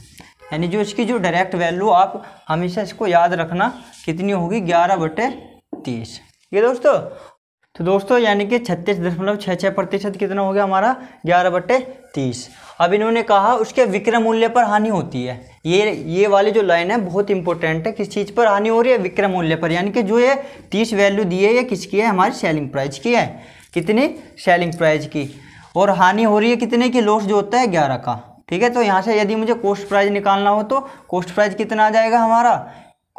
यानी जो इसकी जो डायरेक्ट वैल्यू आप हमेशा इसको याद रखना कितनी होगी ग्यारह बटे तीस ये दोस्तों तो दोस्तों यानी कि छत्तीस दशमलव छः छः प्रतिशत कितना हो गया हमारा ग्यारह बटे तीस अब इन्होंने कहा उसके विक्रय मूल्य पर हानि होती है ये ये वाली जो लाइन है बहुत इंपॉर्टेंट है किस चीज़ पर हानि हो रही है विक्रम मूल्य पर यानी कि जो ये तीस वैल्यू दी है ये किसकी है हमारी सेलिंग प्राइस की है कितनी सेलिंग प्राइस की और हानि हो रही है कितने की लॉस जो होता है ग्यारह का ठीक है तो यहाँ से यदि मुझे कोस्ट प्राइज़ निकालना हो तो कोस्ट प्राइज कितना आ जाएगा हमारा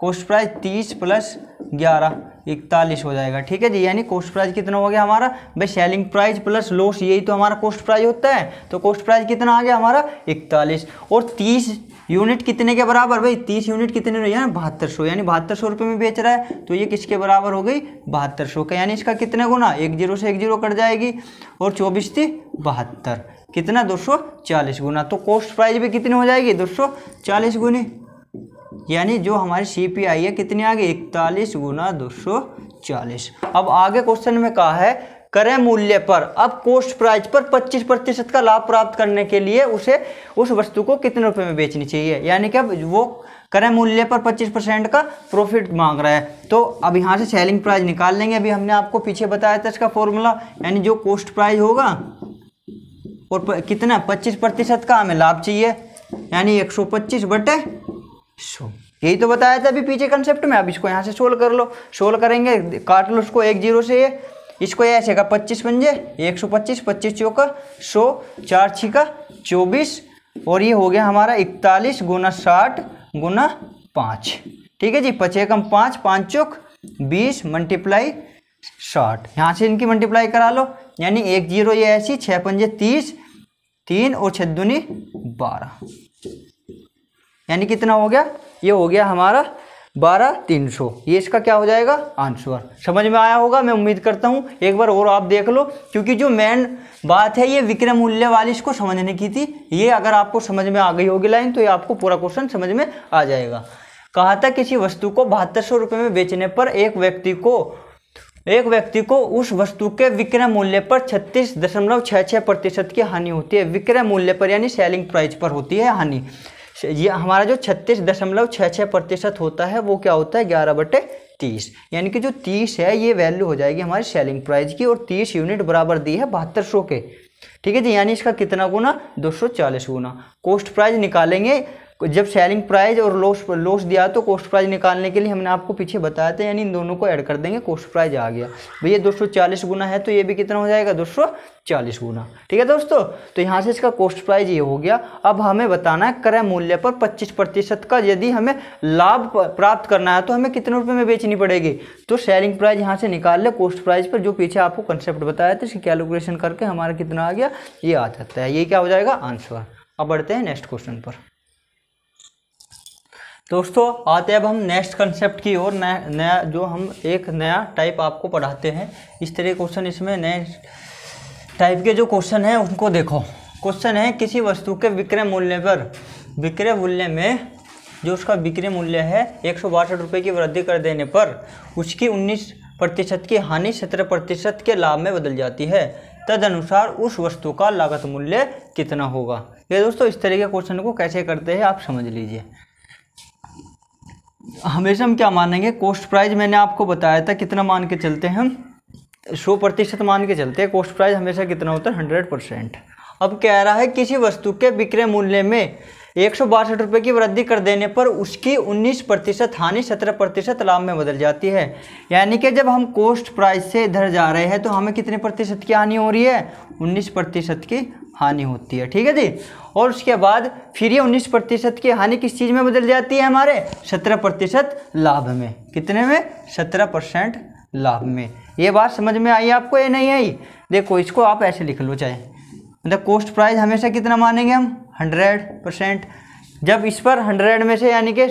कोस्ट प्राइज तीस प्लस ग्यारह इकतालीस हो जाएगा ठीक है जी यानी कोस्ट प्राइस कितना हो गया हमारा भाई सेलिंग प्राइस प्लस लॉस यही तो हमारा कोस्ट प्राइस होता है तो कोस्ट प्राइस कितना आ गया हमारा इकतालीस और तीस यूनिट कितने के बराबर भाई तीस यूनिट कितने रही है बहत्तर सौ यानी बहत्तर सौ रुपये में बेच रहा है तो ये किसके बराबर हो गई बहत्तर सौ का यानी इसका कितने गुना एक जीरो से एक जीरो कट जाएगी और चौबीस थी बहत्तर कितना दो सौ चालीस गुना तो कॉस्ट प्राइस भी कितनी हो जाएगी दो सौ चालीस गुनी यानी जो हमारी सी पी आई है कितनी आ गई इकतालीस गुना दो सौ चालीस अब आगे क्वेश्चन में कहा है क्रय मूल्य पर अब कोस्ट प्राइस पर 25 प्रतिशत का लाभ प्राप्त करने के लिए उसे उस वस्तु को कितने रुपए में बेचनी चाहिए यानी कि अब वो क्रय मूल्य पर 25 परसेंट का प्रॉफिट मांग रहा है तो अब यहाँ से सेलिंग प्राइस निकाल लेंगे अभी हमने आपको पीछे बताया था इसका फॉर्मूला यानी जो कोस्ट प्राइज होगा और प, कितना पच्चीस प्रतिशत का हमें लाभ चाहिए यानी एक सौ पच्चीस बटे सो यही तो बताया था अभी पीछे कंसेप्ट में अब इसको यहाँ से सोल्व कर लो सोल्व करेंगे काट लो उसको एक जीरो से ये इसको ऐसे का पच्चीस पंजे एक सौ पच्चीस पच्चीस चौका सौ चार छिका का चौबीस और ये हो गया हमारा इकतालीस गुना साठ गुना पाँच ठीक है जी पचे कम पाँच पाँच चौक बीस मल्टीप्लाई साठ यहाँ से इनकी मल्टीप्लाई करा लो यानी एक जीरो ये ऐसी छः पंजे तीस तीन और छः दूनी बारह यानी कितना हो गया ये हो गया हमारा बारह तीन सौ ये इसका क्या हो जाएगा आंसर समझ में आया होगा मैं उम्मीद करता हूँ एक बार और आप देख लो क्योंकि जो मेन बात है ये विक्रय मूल्य वाली इसको समझने की थी ये अगर आपको समझ में आ गई होगी लाइन तो ये आपको पूरा क्वेश्चन समझ में आ जाएगा कहा था किसी वस्तु को बहत्तर सौ रुपये में बेचने पर एक व्यक्ति को एक व्यक्ति को उस वस्तु के विक्रय मूल्य पर छत्तीस दशमलव छः छः प्रतिशत की हानि होती है विक्रय मूल्य पर यानी सेलिंग प्राइस पर होती है हानि ये हमारा जो छत्तीस दशमलव छः छः प्रतिशत होता है वो क्या होता है ग्यारह बटे तीस यानी कि जो तीस है ये वैल्यू हो जाएगी हमारी सेलिंग प्राइस की और तीस यूनिट बराबर दी है बहत्तर सौ के ठीक है जी यानी इसका कितना गुना दो सौ चालीस गुना कोस्ट प्राइस निकालेंगे जब सेलिंग प्राइस और लॉस लॉस दिया तो कोस्ट प्राइस निकालने के लिए हमने आपको पीछे बताया था यानी इन दोनों को ऐड कर देंगे कोस्ट प्राइस आ गया भैया दो गुना है तो ये भी कितना हो जाएगा दो गुना ठीक है दोस्तों तो यहाँ से इसका कॉस्ट प्राइज़ ये हो गया अब हमें बताना है क्रय मूल्य पर पच्चीस प्रतिशत का यदि हमें लाभ प्राप्त करना है तो हमें कितने रुपये में बेचनी पड़ेगी तो सेलिंग प्राइस यहाँ से निकाल ले कोस्ट प्राइस पर जो पीछे आपको कंसेप्ट बताया था इसकी कैलकुलेशन करके हमारा कितना आ गया ये आ जाता है ये क्या हो जाएगा आंसर अब बढ़ते हैं नेक्स्ट क्वेश्चन पर दोस्तों आते अब हम नेक्स्ट कंसेप्ट की ओर नया नया जो हम एक नया टाइप आपको पढ़ाते हैं इस तरह क्वेश्चन इसमें नए टाइप के जो क्वेश्चन हैं उनको देखो क्वेश्चन है किसी वस्तु के विक्रय मूल्य पर विक्रय मूल्य में जो उसका विक्रय मूल्य है एक सौ बासठ रुपये की वृद्धि कर देने पर उसकी उन्नीस प्रतिशत की हानि सत्रह प्रतिशत के लाभ में बदल जाती है तदनुसार उस वस्तु का लागत मूल्य कितना होगा ये दोस्तों इस तरह के क्वेश्चन को कैसे करते हैं आप समझ लीजिए हमेशा हम क्या मानेंगे कोस्ट प्राइज मैंने आपको बताया था कितना मान के चलते हैं सौ प्रतिशत मान के चलते हैं कोस्ट प्राइज हमेशा कितना होता है हंड्रेड परसेंट अब कह रहा है किसी वस्तु के विक्रय मूल्य में एक सौ बासठ रुपये की वृद्धि कर देने पर उसकी 19 प्रतिशत हानि 17 प्रतिशत लाभ में बदल जाती है यानी कि जब हम कोस्ट प्राइस से इधर जा रहे हैं तो हमें कितने प्रतिशत की हानि हो रही है 19 प्रतिशत की हानि होती है ठीक है जी और उसके बाद फिर ये उन्नीस प्रतिशत की हानि किस चीज़ में बदल जाती है हमारे सत्रह प्रतिशत लाभ में कितने में सत्रह परसेंट लाभ में ये बात समझ में आई आपको ये नहीं आई देखो इसको आप ऐसे लिख लो चाहे मतलब कोस्ट प्राइस हमेशा कितना मानेंगे हम हंड्रेड परसेंट जब इस पर हंड्रेड में से यानी कि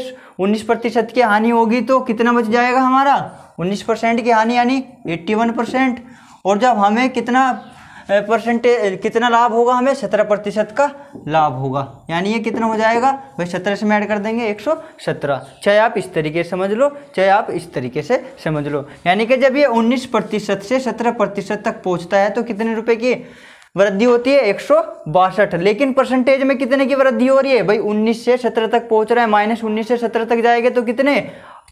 उन्नीस प्रतिशत की हानि होगी तो कितना बच जाएगा हमारा उन्नीस परसेंट की हानि यानी एट्टी वन परसेंट और जब हमें कितना परसेंटेज कितना लाभ होगा हमें सत्रह प्रतिशत का लाभ होगा यानी ये कितना हो जाएगा भाई सत्रह से ऐड कर देंगे एक सौ सत्रह चाहे आप इस तरीके से समझ लो चाहे आप इस तरीके से समझ लो यानी कि जब ये उन्नीस प्रतिशत से सत्रह प्रतिशत तक पहुँचता है तो कितने रुपये की वृद्धि होती है एक लेकिन परसेंटेज में कितने की वृद्धि हो रही है भाई उन्नीस से सत्रह तक पहुँच रहा है माइनस उन्नीस से सत्रह तक जाएगा तो कितने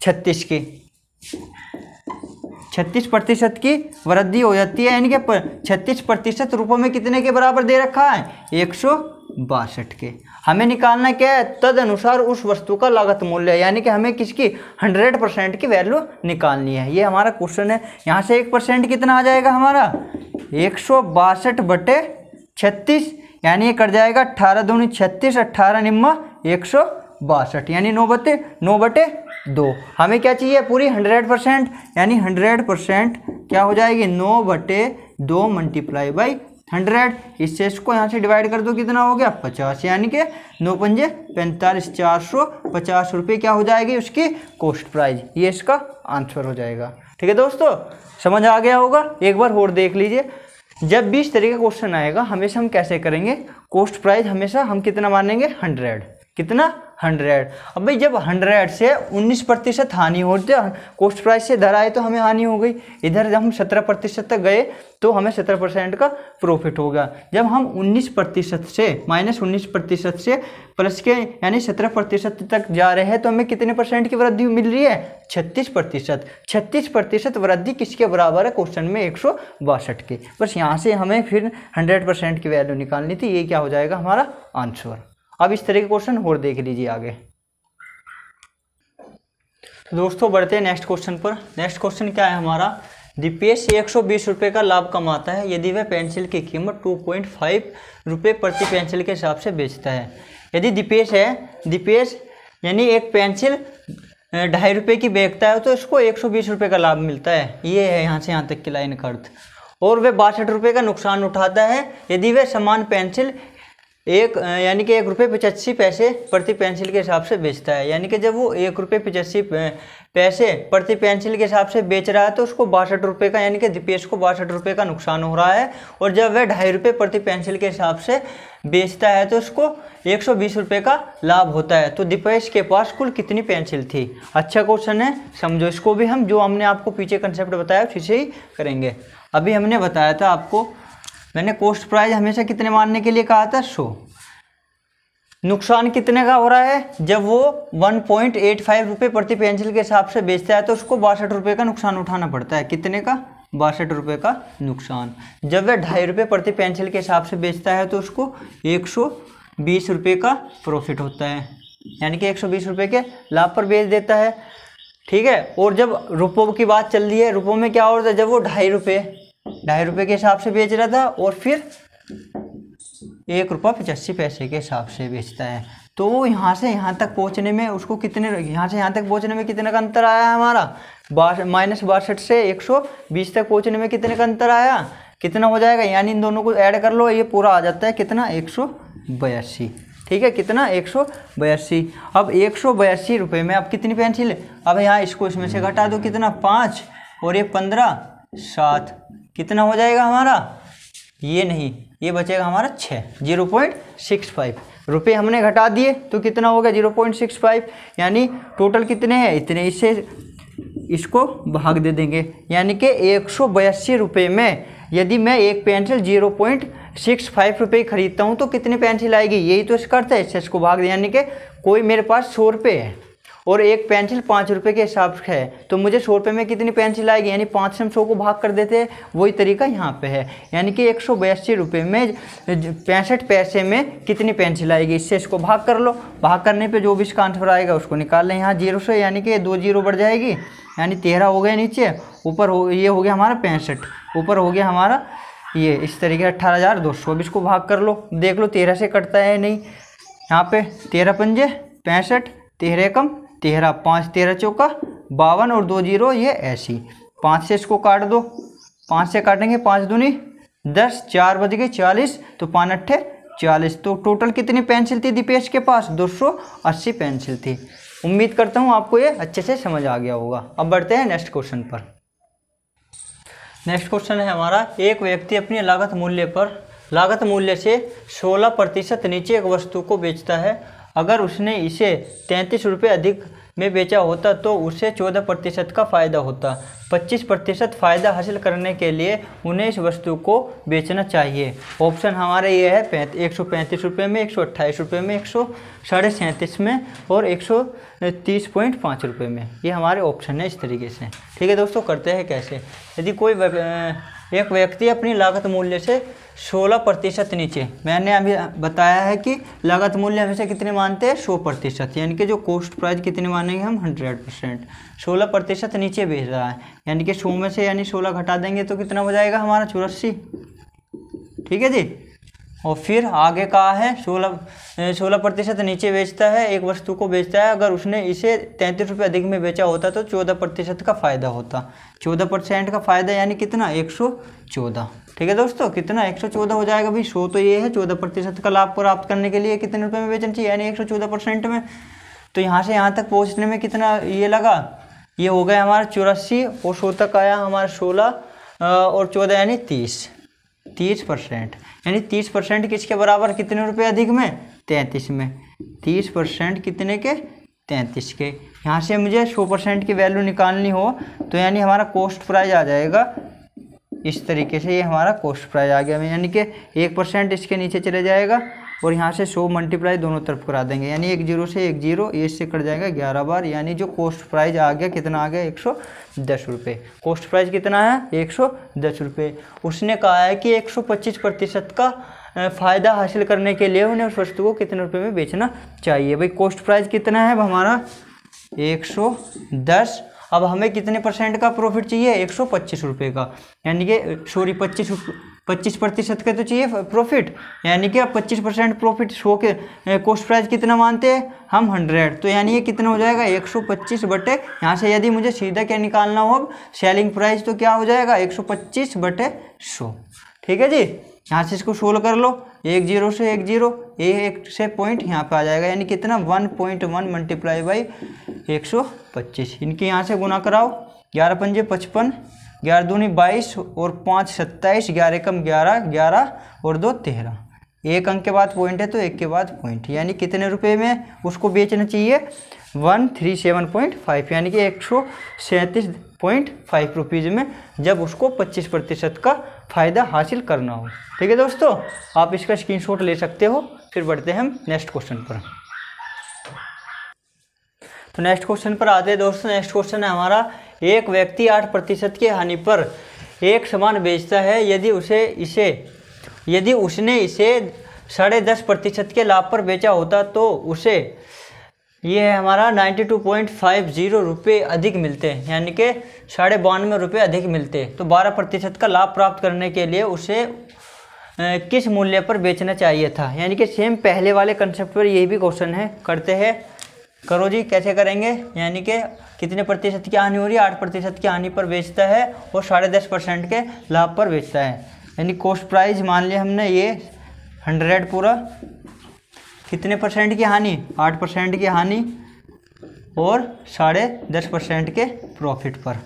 छत्तीस की छत्तीस प्रतिशत की वृद्धि हो जाती है यानी कि छत्तीस प्रतिशत रुपये में कितने के बराबर दे रखा है एक सौ बासठ के हमें निकालना क्या है तद अनुसार उस वस्तु का लागत मूल्य यानी कि हमें किसकी हंड्रेड परसेंट की वैल्यू निकालनी है ये हमारा क्वेश्चन है यहाँ से एक परसेंट कितना आ जाएगा हमारा एक सौ बासठ बटे छत्तीस यानी ये कट जाएगा अट्ठारह दूनी छत्तीस अट्ठारह निम्मा एक सौ बासठ यानी नौ बटे नौ बटे दो हमें क्या चाहिए पूरी हंड्रेड परसेंट यानी हंड्रेड परसेंट क्या हो जाएगी नौ बटे दो मल्टीप्लाई बाई हंड्रेड इस चेस्ट को यहाँ से डिवाइड कर दो कितना हो गया पचास यानी कि नौ पंजे पैंतालीस चार सौ पचास रुपये क्या हो जाएगी उसकी कॉस्ट प्राइज ये इसका आंसर हो जाएगा ठीक है दोस्तों समझ आ गया होगा एक बार और देख लीजिए जब भी इस तरीके का क्वेश्चन आएगा हमेशा हम कैसे करेंगे कॉस्ट प्राइज हमेशा हम कितना मानेंगे हंड्रेड कितना हंड्रेड अब भाई जब हंड्रेड से उन्नीस प्रतिशत हानि होती है कोस्ट प्राइस से इधर आए तो हमें हानि हो गई इधर जब हम सत्रह प्रतिशत तक गए तो हमें सत्रह परसेंट का प्रॉफिट होगा जब हम उन्नीस प्रतिशत से माइनस उन्नीस प्रतिशत से प्लस के यानी सत्रह प्रतिशत तक जा रहे हैं तो हमें कितने परसेंट की वृद्धि मिल रही है छत्तीस प्रतिशत छत्तीस प्रतिशत वृद्धि किसके बराबर है क्वेश्चन में एक सौ बासठ के बस यहाँ से हमें फिर हंड्रेड परसेंट की वैल्यू निकालनी थी ये क्या हो जाएगा हमारा आंसर अब इस तरह के क्वेश्चन और देख लीजिए आगे तो दोस्तों बढ़ते हैं नेक्स्ट क्वेश्चन पर नेक्स्ट क्वेश्चन क्या है हमारा दीपेश एक सौ का लाभ कमाता है यदि वह पेंसिल की कीमत टू पॉइंट प्रति पेंसिल के हिसाब से बेचता है यदि दीपेश है दीपेश यानी एक पेंसिल ढाई रुपये की बेचता है तो इसको एक सौ बीस का लाभ मिलता है ये है यहाँ से यहाँ तक की लाइन का अर्थ और वह बासठ रुपये का नुकसान उठाता है यदि वह समान पेंसिल एक यानी कि एक रुपये पचासी पैसे प्रति पेंसिल के हिसाब से बेचता है यानी कि जब वो एक रुपये पचासी पैसे प्रति पेंसिल के हिसाब से बेच रहा है तो उसको बासठ रुपये का यानी कि दीपेश को बासठ रुपये का नुकसान हो रहा है और जब वह ढाई रुपये प्रति पेंसिल के हिसाब से बेचता है तो उसको एक सौ बीस रुपये का लाभ होता है तो दीपेश के पास कुल कितनी पेंसिल थी अच्छा क्वेश्चन है समझो इसको भी हम जो हमने आपको पीछे कंसेप्ट बताया उसी से ही करेंगे अभी हमने बताया था आपको मैंने कोस्ट प्राइस हमेशा कितने मानने के लिए कहा था सो नुकसान कितने का हो रहा है जब वो वन पॉइंट एट फाइव रुपये प्रति पेंसिल के हिसाब से बेचता है तो उसको बासठ रुपये का नुकसान उठाना पड़ता है कितने का बासठ रुपये का नुकसान जब वह ढाई रुपये प्रति पेंसिल के हिसाब से बेचता है तो उसको एक सौ बीस रुपये का प्रॉफिट होता है यानी कि एक सौ बीस रुपये के लाभ पर बेच देता है ठीक है और जब रुपयों की बात चल रही है रुपयों में क्या होता है जब वो ढाई रुपये ढाई रुपये के हिसाब से बेच रहा था और फिर एक रुपये पचासी पैसे के हिसाब से बेचता है तो यहाँ से यहाँ तक पहुँचने में उसको कितने यहाँ से यहाँ तक पहुँचने में कितने का अंतर आया हमारा माइनस बासठ से एक सौ बीस तक पहुँचने में कितने का अंतर आया कितना हो जाएगा यानी इन दोनों को ऐड कर लो ये पूरा आ जाता है कितना एक सौ बयासी ठीक है कितना एक सौ बयासी अब एक सौ बयासी रुपये में अब कितनी पेंसिल है अब यहाँ इसको इसमें से घटा दो कितना पाँच और ये पंद्रह सात कितना हो जाएगा हमारा ये नहीं ये बचेगा हमारा छः जीरो पॉइंट सिक्स फाइव रुपये हमने घटा दिए तो कितना होगा जीरो पॉइंट सिक्स फाइव यानी टोटल कितने हैं इतने इससे इसको भाग दे देंगे यानी कि एक सौ बयासी रुपये में यदि मैं एक pencil zero point six five रुपये खरीदता हूँ तो कितनी पेंसिल आएगी यही तो करते हैं इससे इसको भाग दे यानी कि कोई मेरे पास सौ रुपये है और एक पेंसिल पाँच रुपये के हिसाब से है तो मुझे सौ रुपये में कितनी पेंसिल आएगी यानी पाँच से हम सौ को भाग कर देते वही तरीका यहाँ पे है यानी कि एक सौ बयासी रुपये में पैंसठ पैसे में कितनी पेंसिल आएगी इससे इसको भाग कर लो भाग करने पर जो भी इसका आंसर आएगा उसको निकाल लें यहाँ जीरो से यानी कि दो जीरो बढ़ जाएगी यानी तेरह हो गए नीचे ऊपर हो ये हो गया हमारा पैंसठ ऊपर हो गया हमारा ये इस तरीके अट्ठारह हज़ार दो सौ अब इसको भाग कर लो देख लो तेरह से कटता है नहीं यहाँ पे तेरह पंजे पैंसठ तेरह कम तेरह पाँच तेरह चौका बावन और दो जीरो ये ऐसी पाँच से इसको काट दो पाँच से काटेंगे पाँच दूनी दस चार बज गए चालीस तो पाँच अट्ठे चालीस तो टोटल कितनी पेंसिल थी दीपेश के पास दो सौ अस्सी पेंसिल थी उम्मीद करता हूँ आपको ये अच्छे से समझ आ गया होगा अब बढ़ते हैं नेक्स्ट क्वेश्चन पर नेक्स्ट क्वेश्चन है हमारा एक व्यक्ति अपनी लागत मूल्य पर लागत मूल्य से 16 प्रतिशत नीचे एक वस्तु को बेचता है अगर उसने इसे तैंतीस रुपये अधिक में बेचा होता तो उसे 14 प्रतिशत का फ़ायदा होता 25 प्रतिशत फ़ायदा हासिल करने के लिए उन्हें इस वस्तु को बेचना चाहिए ऑप्शन हमारा ये है पैंत एक सौ पैंतीस रुपये में एक सौ अट्ठाईस रुपये में एक सौ साढ़े सैंतीस में और एक सौ तीस पॉइंट पाँच रुपये में ये हमारे ऑप्शन है इस तरीके से ठीक है दोस्तों करते हैं कैसे यदि कोई एक व्यक्ति अपनी लागत मूल्य से सोलह प्रतिशत नीचे मैंने अभी बताया है कि लागत मूल्य हमेशा कितने मानते हैं सौ प्रतिशत यानी कि जो कॉस्ट प्राइस कितने मानेंगे हम हंड्रेड परसेंट सोलह प्रतिशत नीचे भेज रहा है यानी कि सौ में से यानी सोलह घटा देंगे तो कितना हो जाएगा हमारा चौरासी ठीक है जी और फिर आगे कहा है सोलह सोलह प्रतिशत नीचे बेचता है एक वस्तु को बेचता है अगर उसने इसे तैंतीस रुपये अधिक में बेचा होता तो चौदह प्रतिशत का फ़ायदा होता चौदह परसेंट का फ़ायदा यानी कितना एक सौ चौदह ठीक है दोस्तों कितना एक सौ चौदह हो जाएगा भाई सो तो ये है चौदह प्रतिशत का लाभ प्राप्त करने के लिए कितने रुपए में बेचना चाहिए यानी एक सौ चौदह परसेंट में तो यहाँ से यहाँ तक पहुँचने में कितना ये लगा ये हो गया हमारा चौरासी और सो तक आया हमारा सोलह और चौदह यानी तीस तीस परसेंट यानी तीस परसेंट किसके बराबर कितने रुपए अधिक में तैंतीस में तीस परसेंट कितने के तैंतीस के यहाँ से मुझे सौ परसेंट की वैल्यू निकालनी हो तो यानी हमारा कॉस्ट प्राइस आ जाएगा इस तरीके से ये हमारा कॉस्ट प्राइस आ गया यानी कि एक परसेंट इसके नीचे चले जाएगा और यहाँ से सो मल्टीप्लाई दोनों तरफ करा देंगे यानी एक जीरो से एक जीरो ये इससे कट जाएगा ग्यारह बार यानी जो कॉस्ट प्राइस आ गया कितना आ गया एक सौ दस रुपये कॉस्ट प्राइज़ कितना है एक सौ दस रुपये उसने कहा है कि एक सौ पच्चीस प्रतिशत का फ़ायदा हासिल करने के लिए उन्हें उस वस्तु को कितने रुपये में बेचना चाहिए भाई कॉस्ट प्राइज कितना है हमारा एक सौ दस अब हमें कितने परसेंट का प्रॉफिट चाहिए एक सौ पच्चीस रुपये का यानी कि सॉरी पच्चीस पच्चीस प्रतिशत का तो चाहिए प्रॉफिट यानी कि आप पच्चीस परसेंट प्रॉफिट शो के कॉस्ट प्राइस कितना मानते हैं हम हंड्रेड तो यानी ये कितना हो जाएगा एक सौ पच्चीस बटे यहाँ से यदि मुझे सीधा क्या निकालना हो अब सेलिंग प्राइस तो क्या हो जाएगा एक सौ पच्चीस बटे सौ ठीक है जी यहाँ से इसको सोल्व कर लो एक जीरो से एक जीरो एक से पॉइंट यहाँ पर आ जाएगा यानी कितना one point one multiply by एक सौ पच्चीस इनके यहाँ से गुना कराओ ग्यारह पंजे पचपन ग्यारह दूनी बाईस और पाँच सत्ताईस ग्यारह कम ग्यारह ग्यारह और दो तेरह एक अंक के बाद पॉइंट है तो एक के बाद पॉइंट यानी कितने रुपए में उसको बेचना चाहिए one three seven point five यानी कि एक सौ सैंतीस पॉइंट फाइव रुपीज़ में जब उसको पच्चीस प्रतिशत का फ़ायदा हासिल करना हो ठीक है दोस्तों आप इसका स्क्रीनशॉट ले सकते हो फिर बढ़ते हैं हम नेक्स्ट क्वेश्चन पर तो नेक्स्ट क्वेश्चन पर आते हैं दोस्तों नेक्स्ट क्वेश्चन है हमारा एक व्यक्ति आठ प्रतिशत की हानि पर एक सामान बेचता है यदि उसे इसे यदि उसने इसे साढ़े दस प्रतिशत के लाभ पर बेचा होता तो उसे ये है हमारा ninety two point five zero रुपये अधिक मिलते हैं यानी कि साढ़े बानवे रुपये अधिक मिलते हैं तो बारह प्रतिशत का लाभ प्राप्त करने के लिए उसे किस मूल्य पर बेचना चाहिए था यानी कि सेम पहले वाले कंसेप्ट पर यही भी क्वेश्चन है करते हैं करो जी कैसे करेंगे यानी कि कितने प्रतिशत की हानि हो रही है आठ प्रतिशत की हानि पर बेचता है और साढ़े दस परसेंट के लाभ पर बेचता है यानी कॉस्ट प्राइस मान लिया हमने ये हंड्रेड पूरा कितने परसेंट की हानि आठ परसेंट की हानि और साढ़े दस परसेंट के प्रॉफिट पर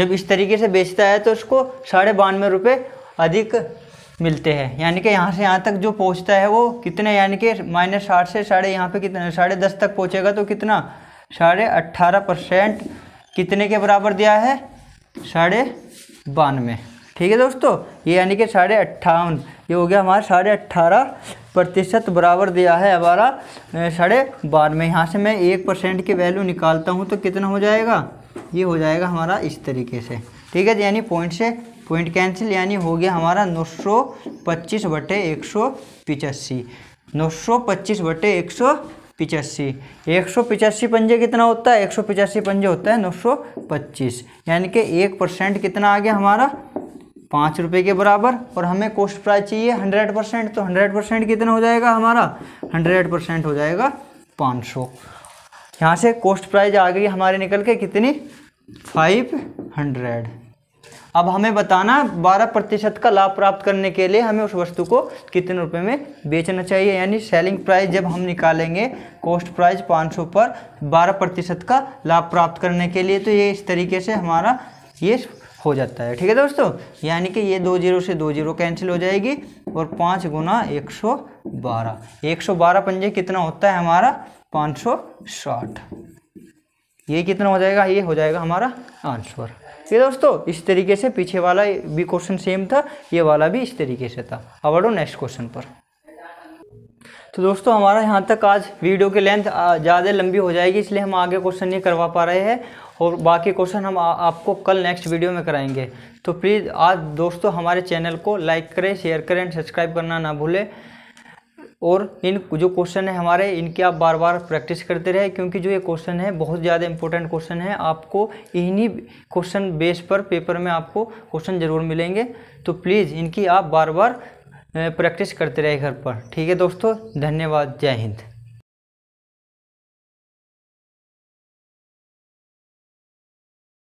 जब इस तरीके से बेचता है तो उसको साढ़े बानवे रुपये अधिक मिलते हैं यानी कि यहाँ से यहाँ तक जो पहुँचता है वो कितने यानी कि माइनस साठ से साढ़े यहाँ पे कितने साढ़े दस तक पहुँचेगा तो कितना साढ़े अट्ठारह परसेंट कितने के बराबर दिया है साढ़े बानवे ठीक है दोस्तों ये यानी कि साढ़े अट्ठावन ये हो गया हमारा साढ़े अट्ठारह प्रतिशत बराबर दिया है हमारा साढ़े बानवे यहाँ से मैं एक परसेंट की वैल्यू निकालता हूँ तो कितना हो जाएगा ये हो जाएगा हमारा इस तरीके से ठीक है यानी पॉइंट से पॉइंट कैंसिल यानी हो गया हमारा नौ सौ पच्चीस बटे एक सौ पिचासी नौ सौ पच्चीस बटे एक सौ पिचासी एक सौ पिचासी पंजे कितना होता है एक सौ पिचासी पंजे होता है नौ सौ पच्चीस यानी कि एक परसेंट कितना आ गया हमारा पाँच रुपये के बराबर और हमें कॉस्ट प्राइस चाहिए हंड्रेड परसेंट तो हंड्रेड परसेंट कितना हो जाएगा हमारा हंड्रेड परसेंट हो जाएगा पाँच सौ यहाँ से कोस्ट प्राइज आ गई हमारे निकल के कितनी फाइव हंड्रेड अब हमें बताना बारह प्रतिशत का लाभ प्राप्त करने के लिए हमें उस वस्तु को कितने रुपए में बेचना चाहिए यानी सेलिंग प्राइस जब हम निकालेंगे कॉस्ट प्राइस 500 पर बारह प्रतिशत का लाभ प्राप्त करने के लिए तो ये इस तरीके से हमारा ये हो जाता है ठीक है दोस्तों यानी कि ये दो जीरो से दो जीरो कैंसिल हो जाएगी और पाँच गुना एक सौ बारह एक सौ बारह पंजे कितना होता है हमारा पाँच सौ साठ ये कितना हो जाएगा ये हो जाएगा हमारा आंसर ठीक है दोस्तों इस तरीके से पीछे वाला भी क्वेश्चन सेम था ये वाला भी इस तरीके से था अब बढ़ो नेक्स्ट क्वेश्चन पर तो दोस्तों हमारा यहाँ तक आज वीडियो की लेंथ ज़्यादा लंबी हो जाएगी इसलिए हम आगे क्वेश्चन नहीं करवा पा रहे हैं और बाकी क्वेश्चन हम आ, आपको कल नेक्स्ट वीडियो में कराएंगे तो प्लीज़ आज दोस्तों हमारे चैनल को लाइक करें शेयर करें सब्सक्राइब करना ना भूलें और इन जो क्वेश्चन है हमारे इनके आप बार बार प्रैक्टिस करते रहे क्योंकि जो ये क्वेश्चन है बहुत ज़्यादा इंपॉर्टेंट क्वेश्चन है आपको इन्हीं क्वेश्चन बेस पर पेपर में आपको क्वेश्चन ज़रूर मिलेंगे तो प्लीज़ इनकी आप बार बार प्रैक्टिस करते रहे घर पर ठीक है दोस्तों धन्यवाद जय हिंद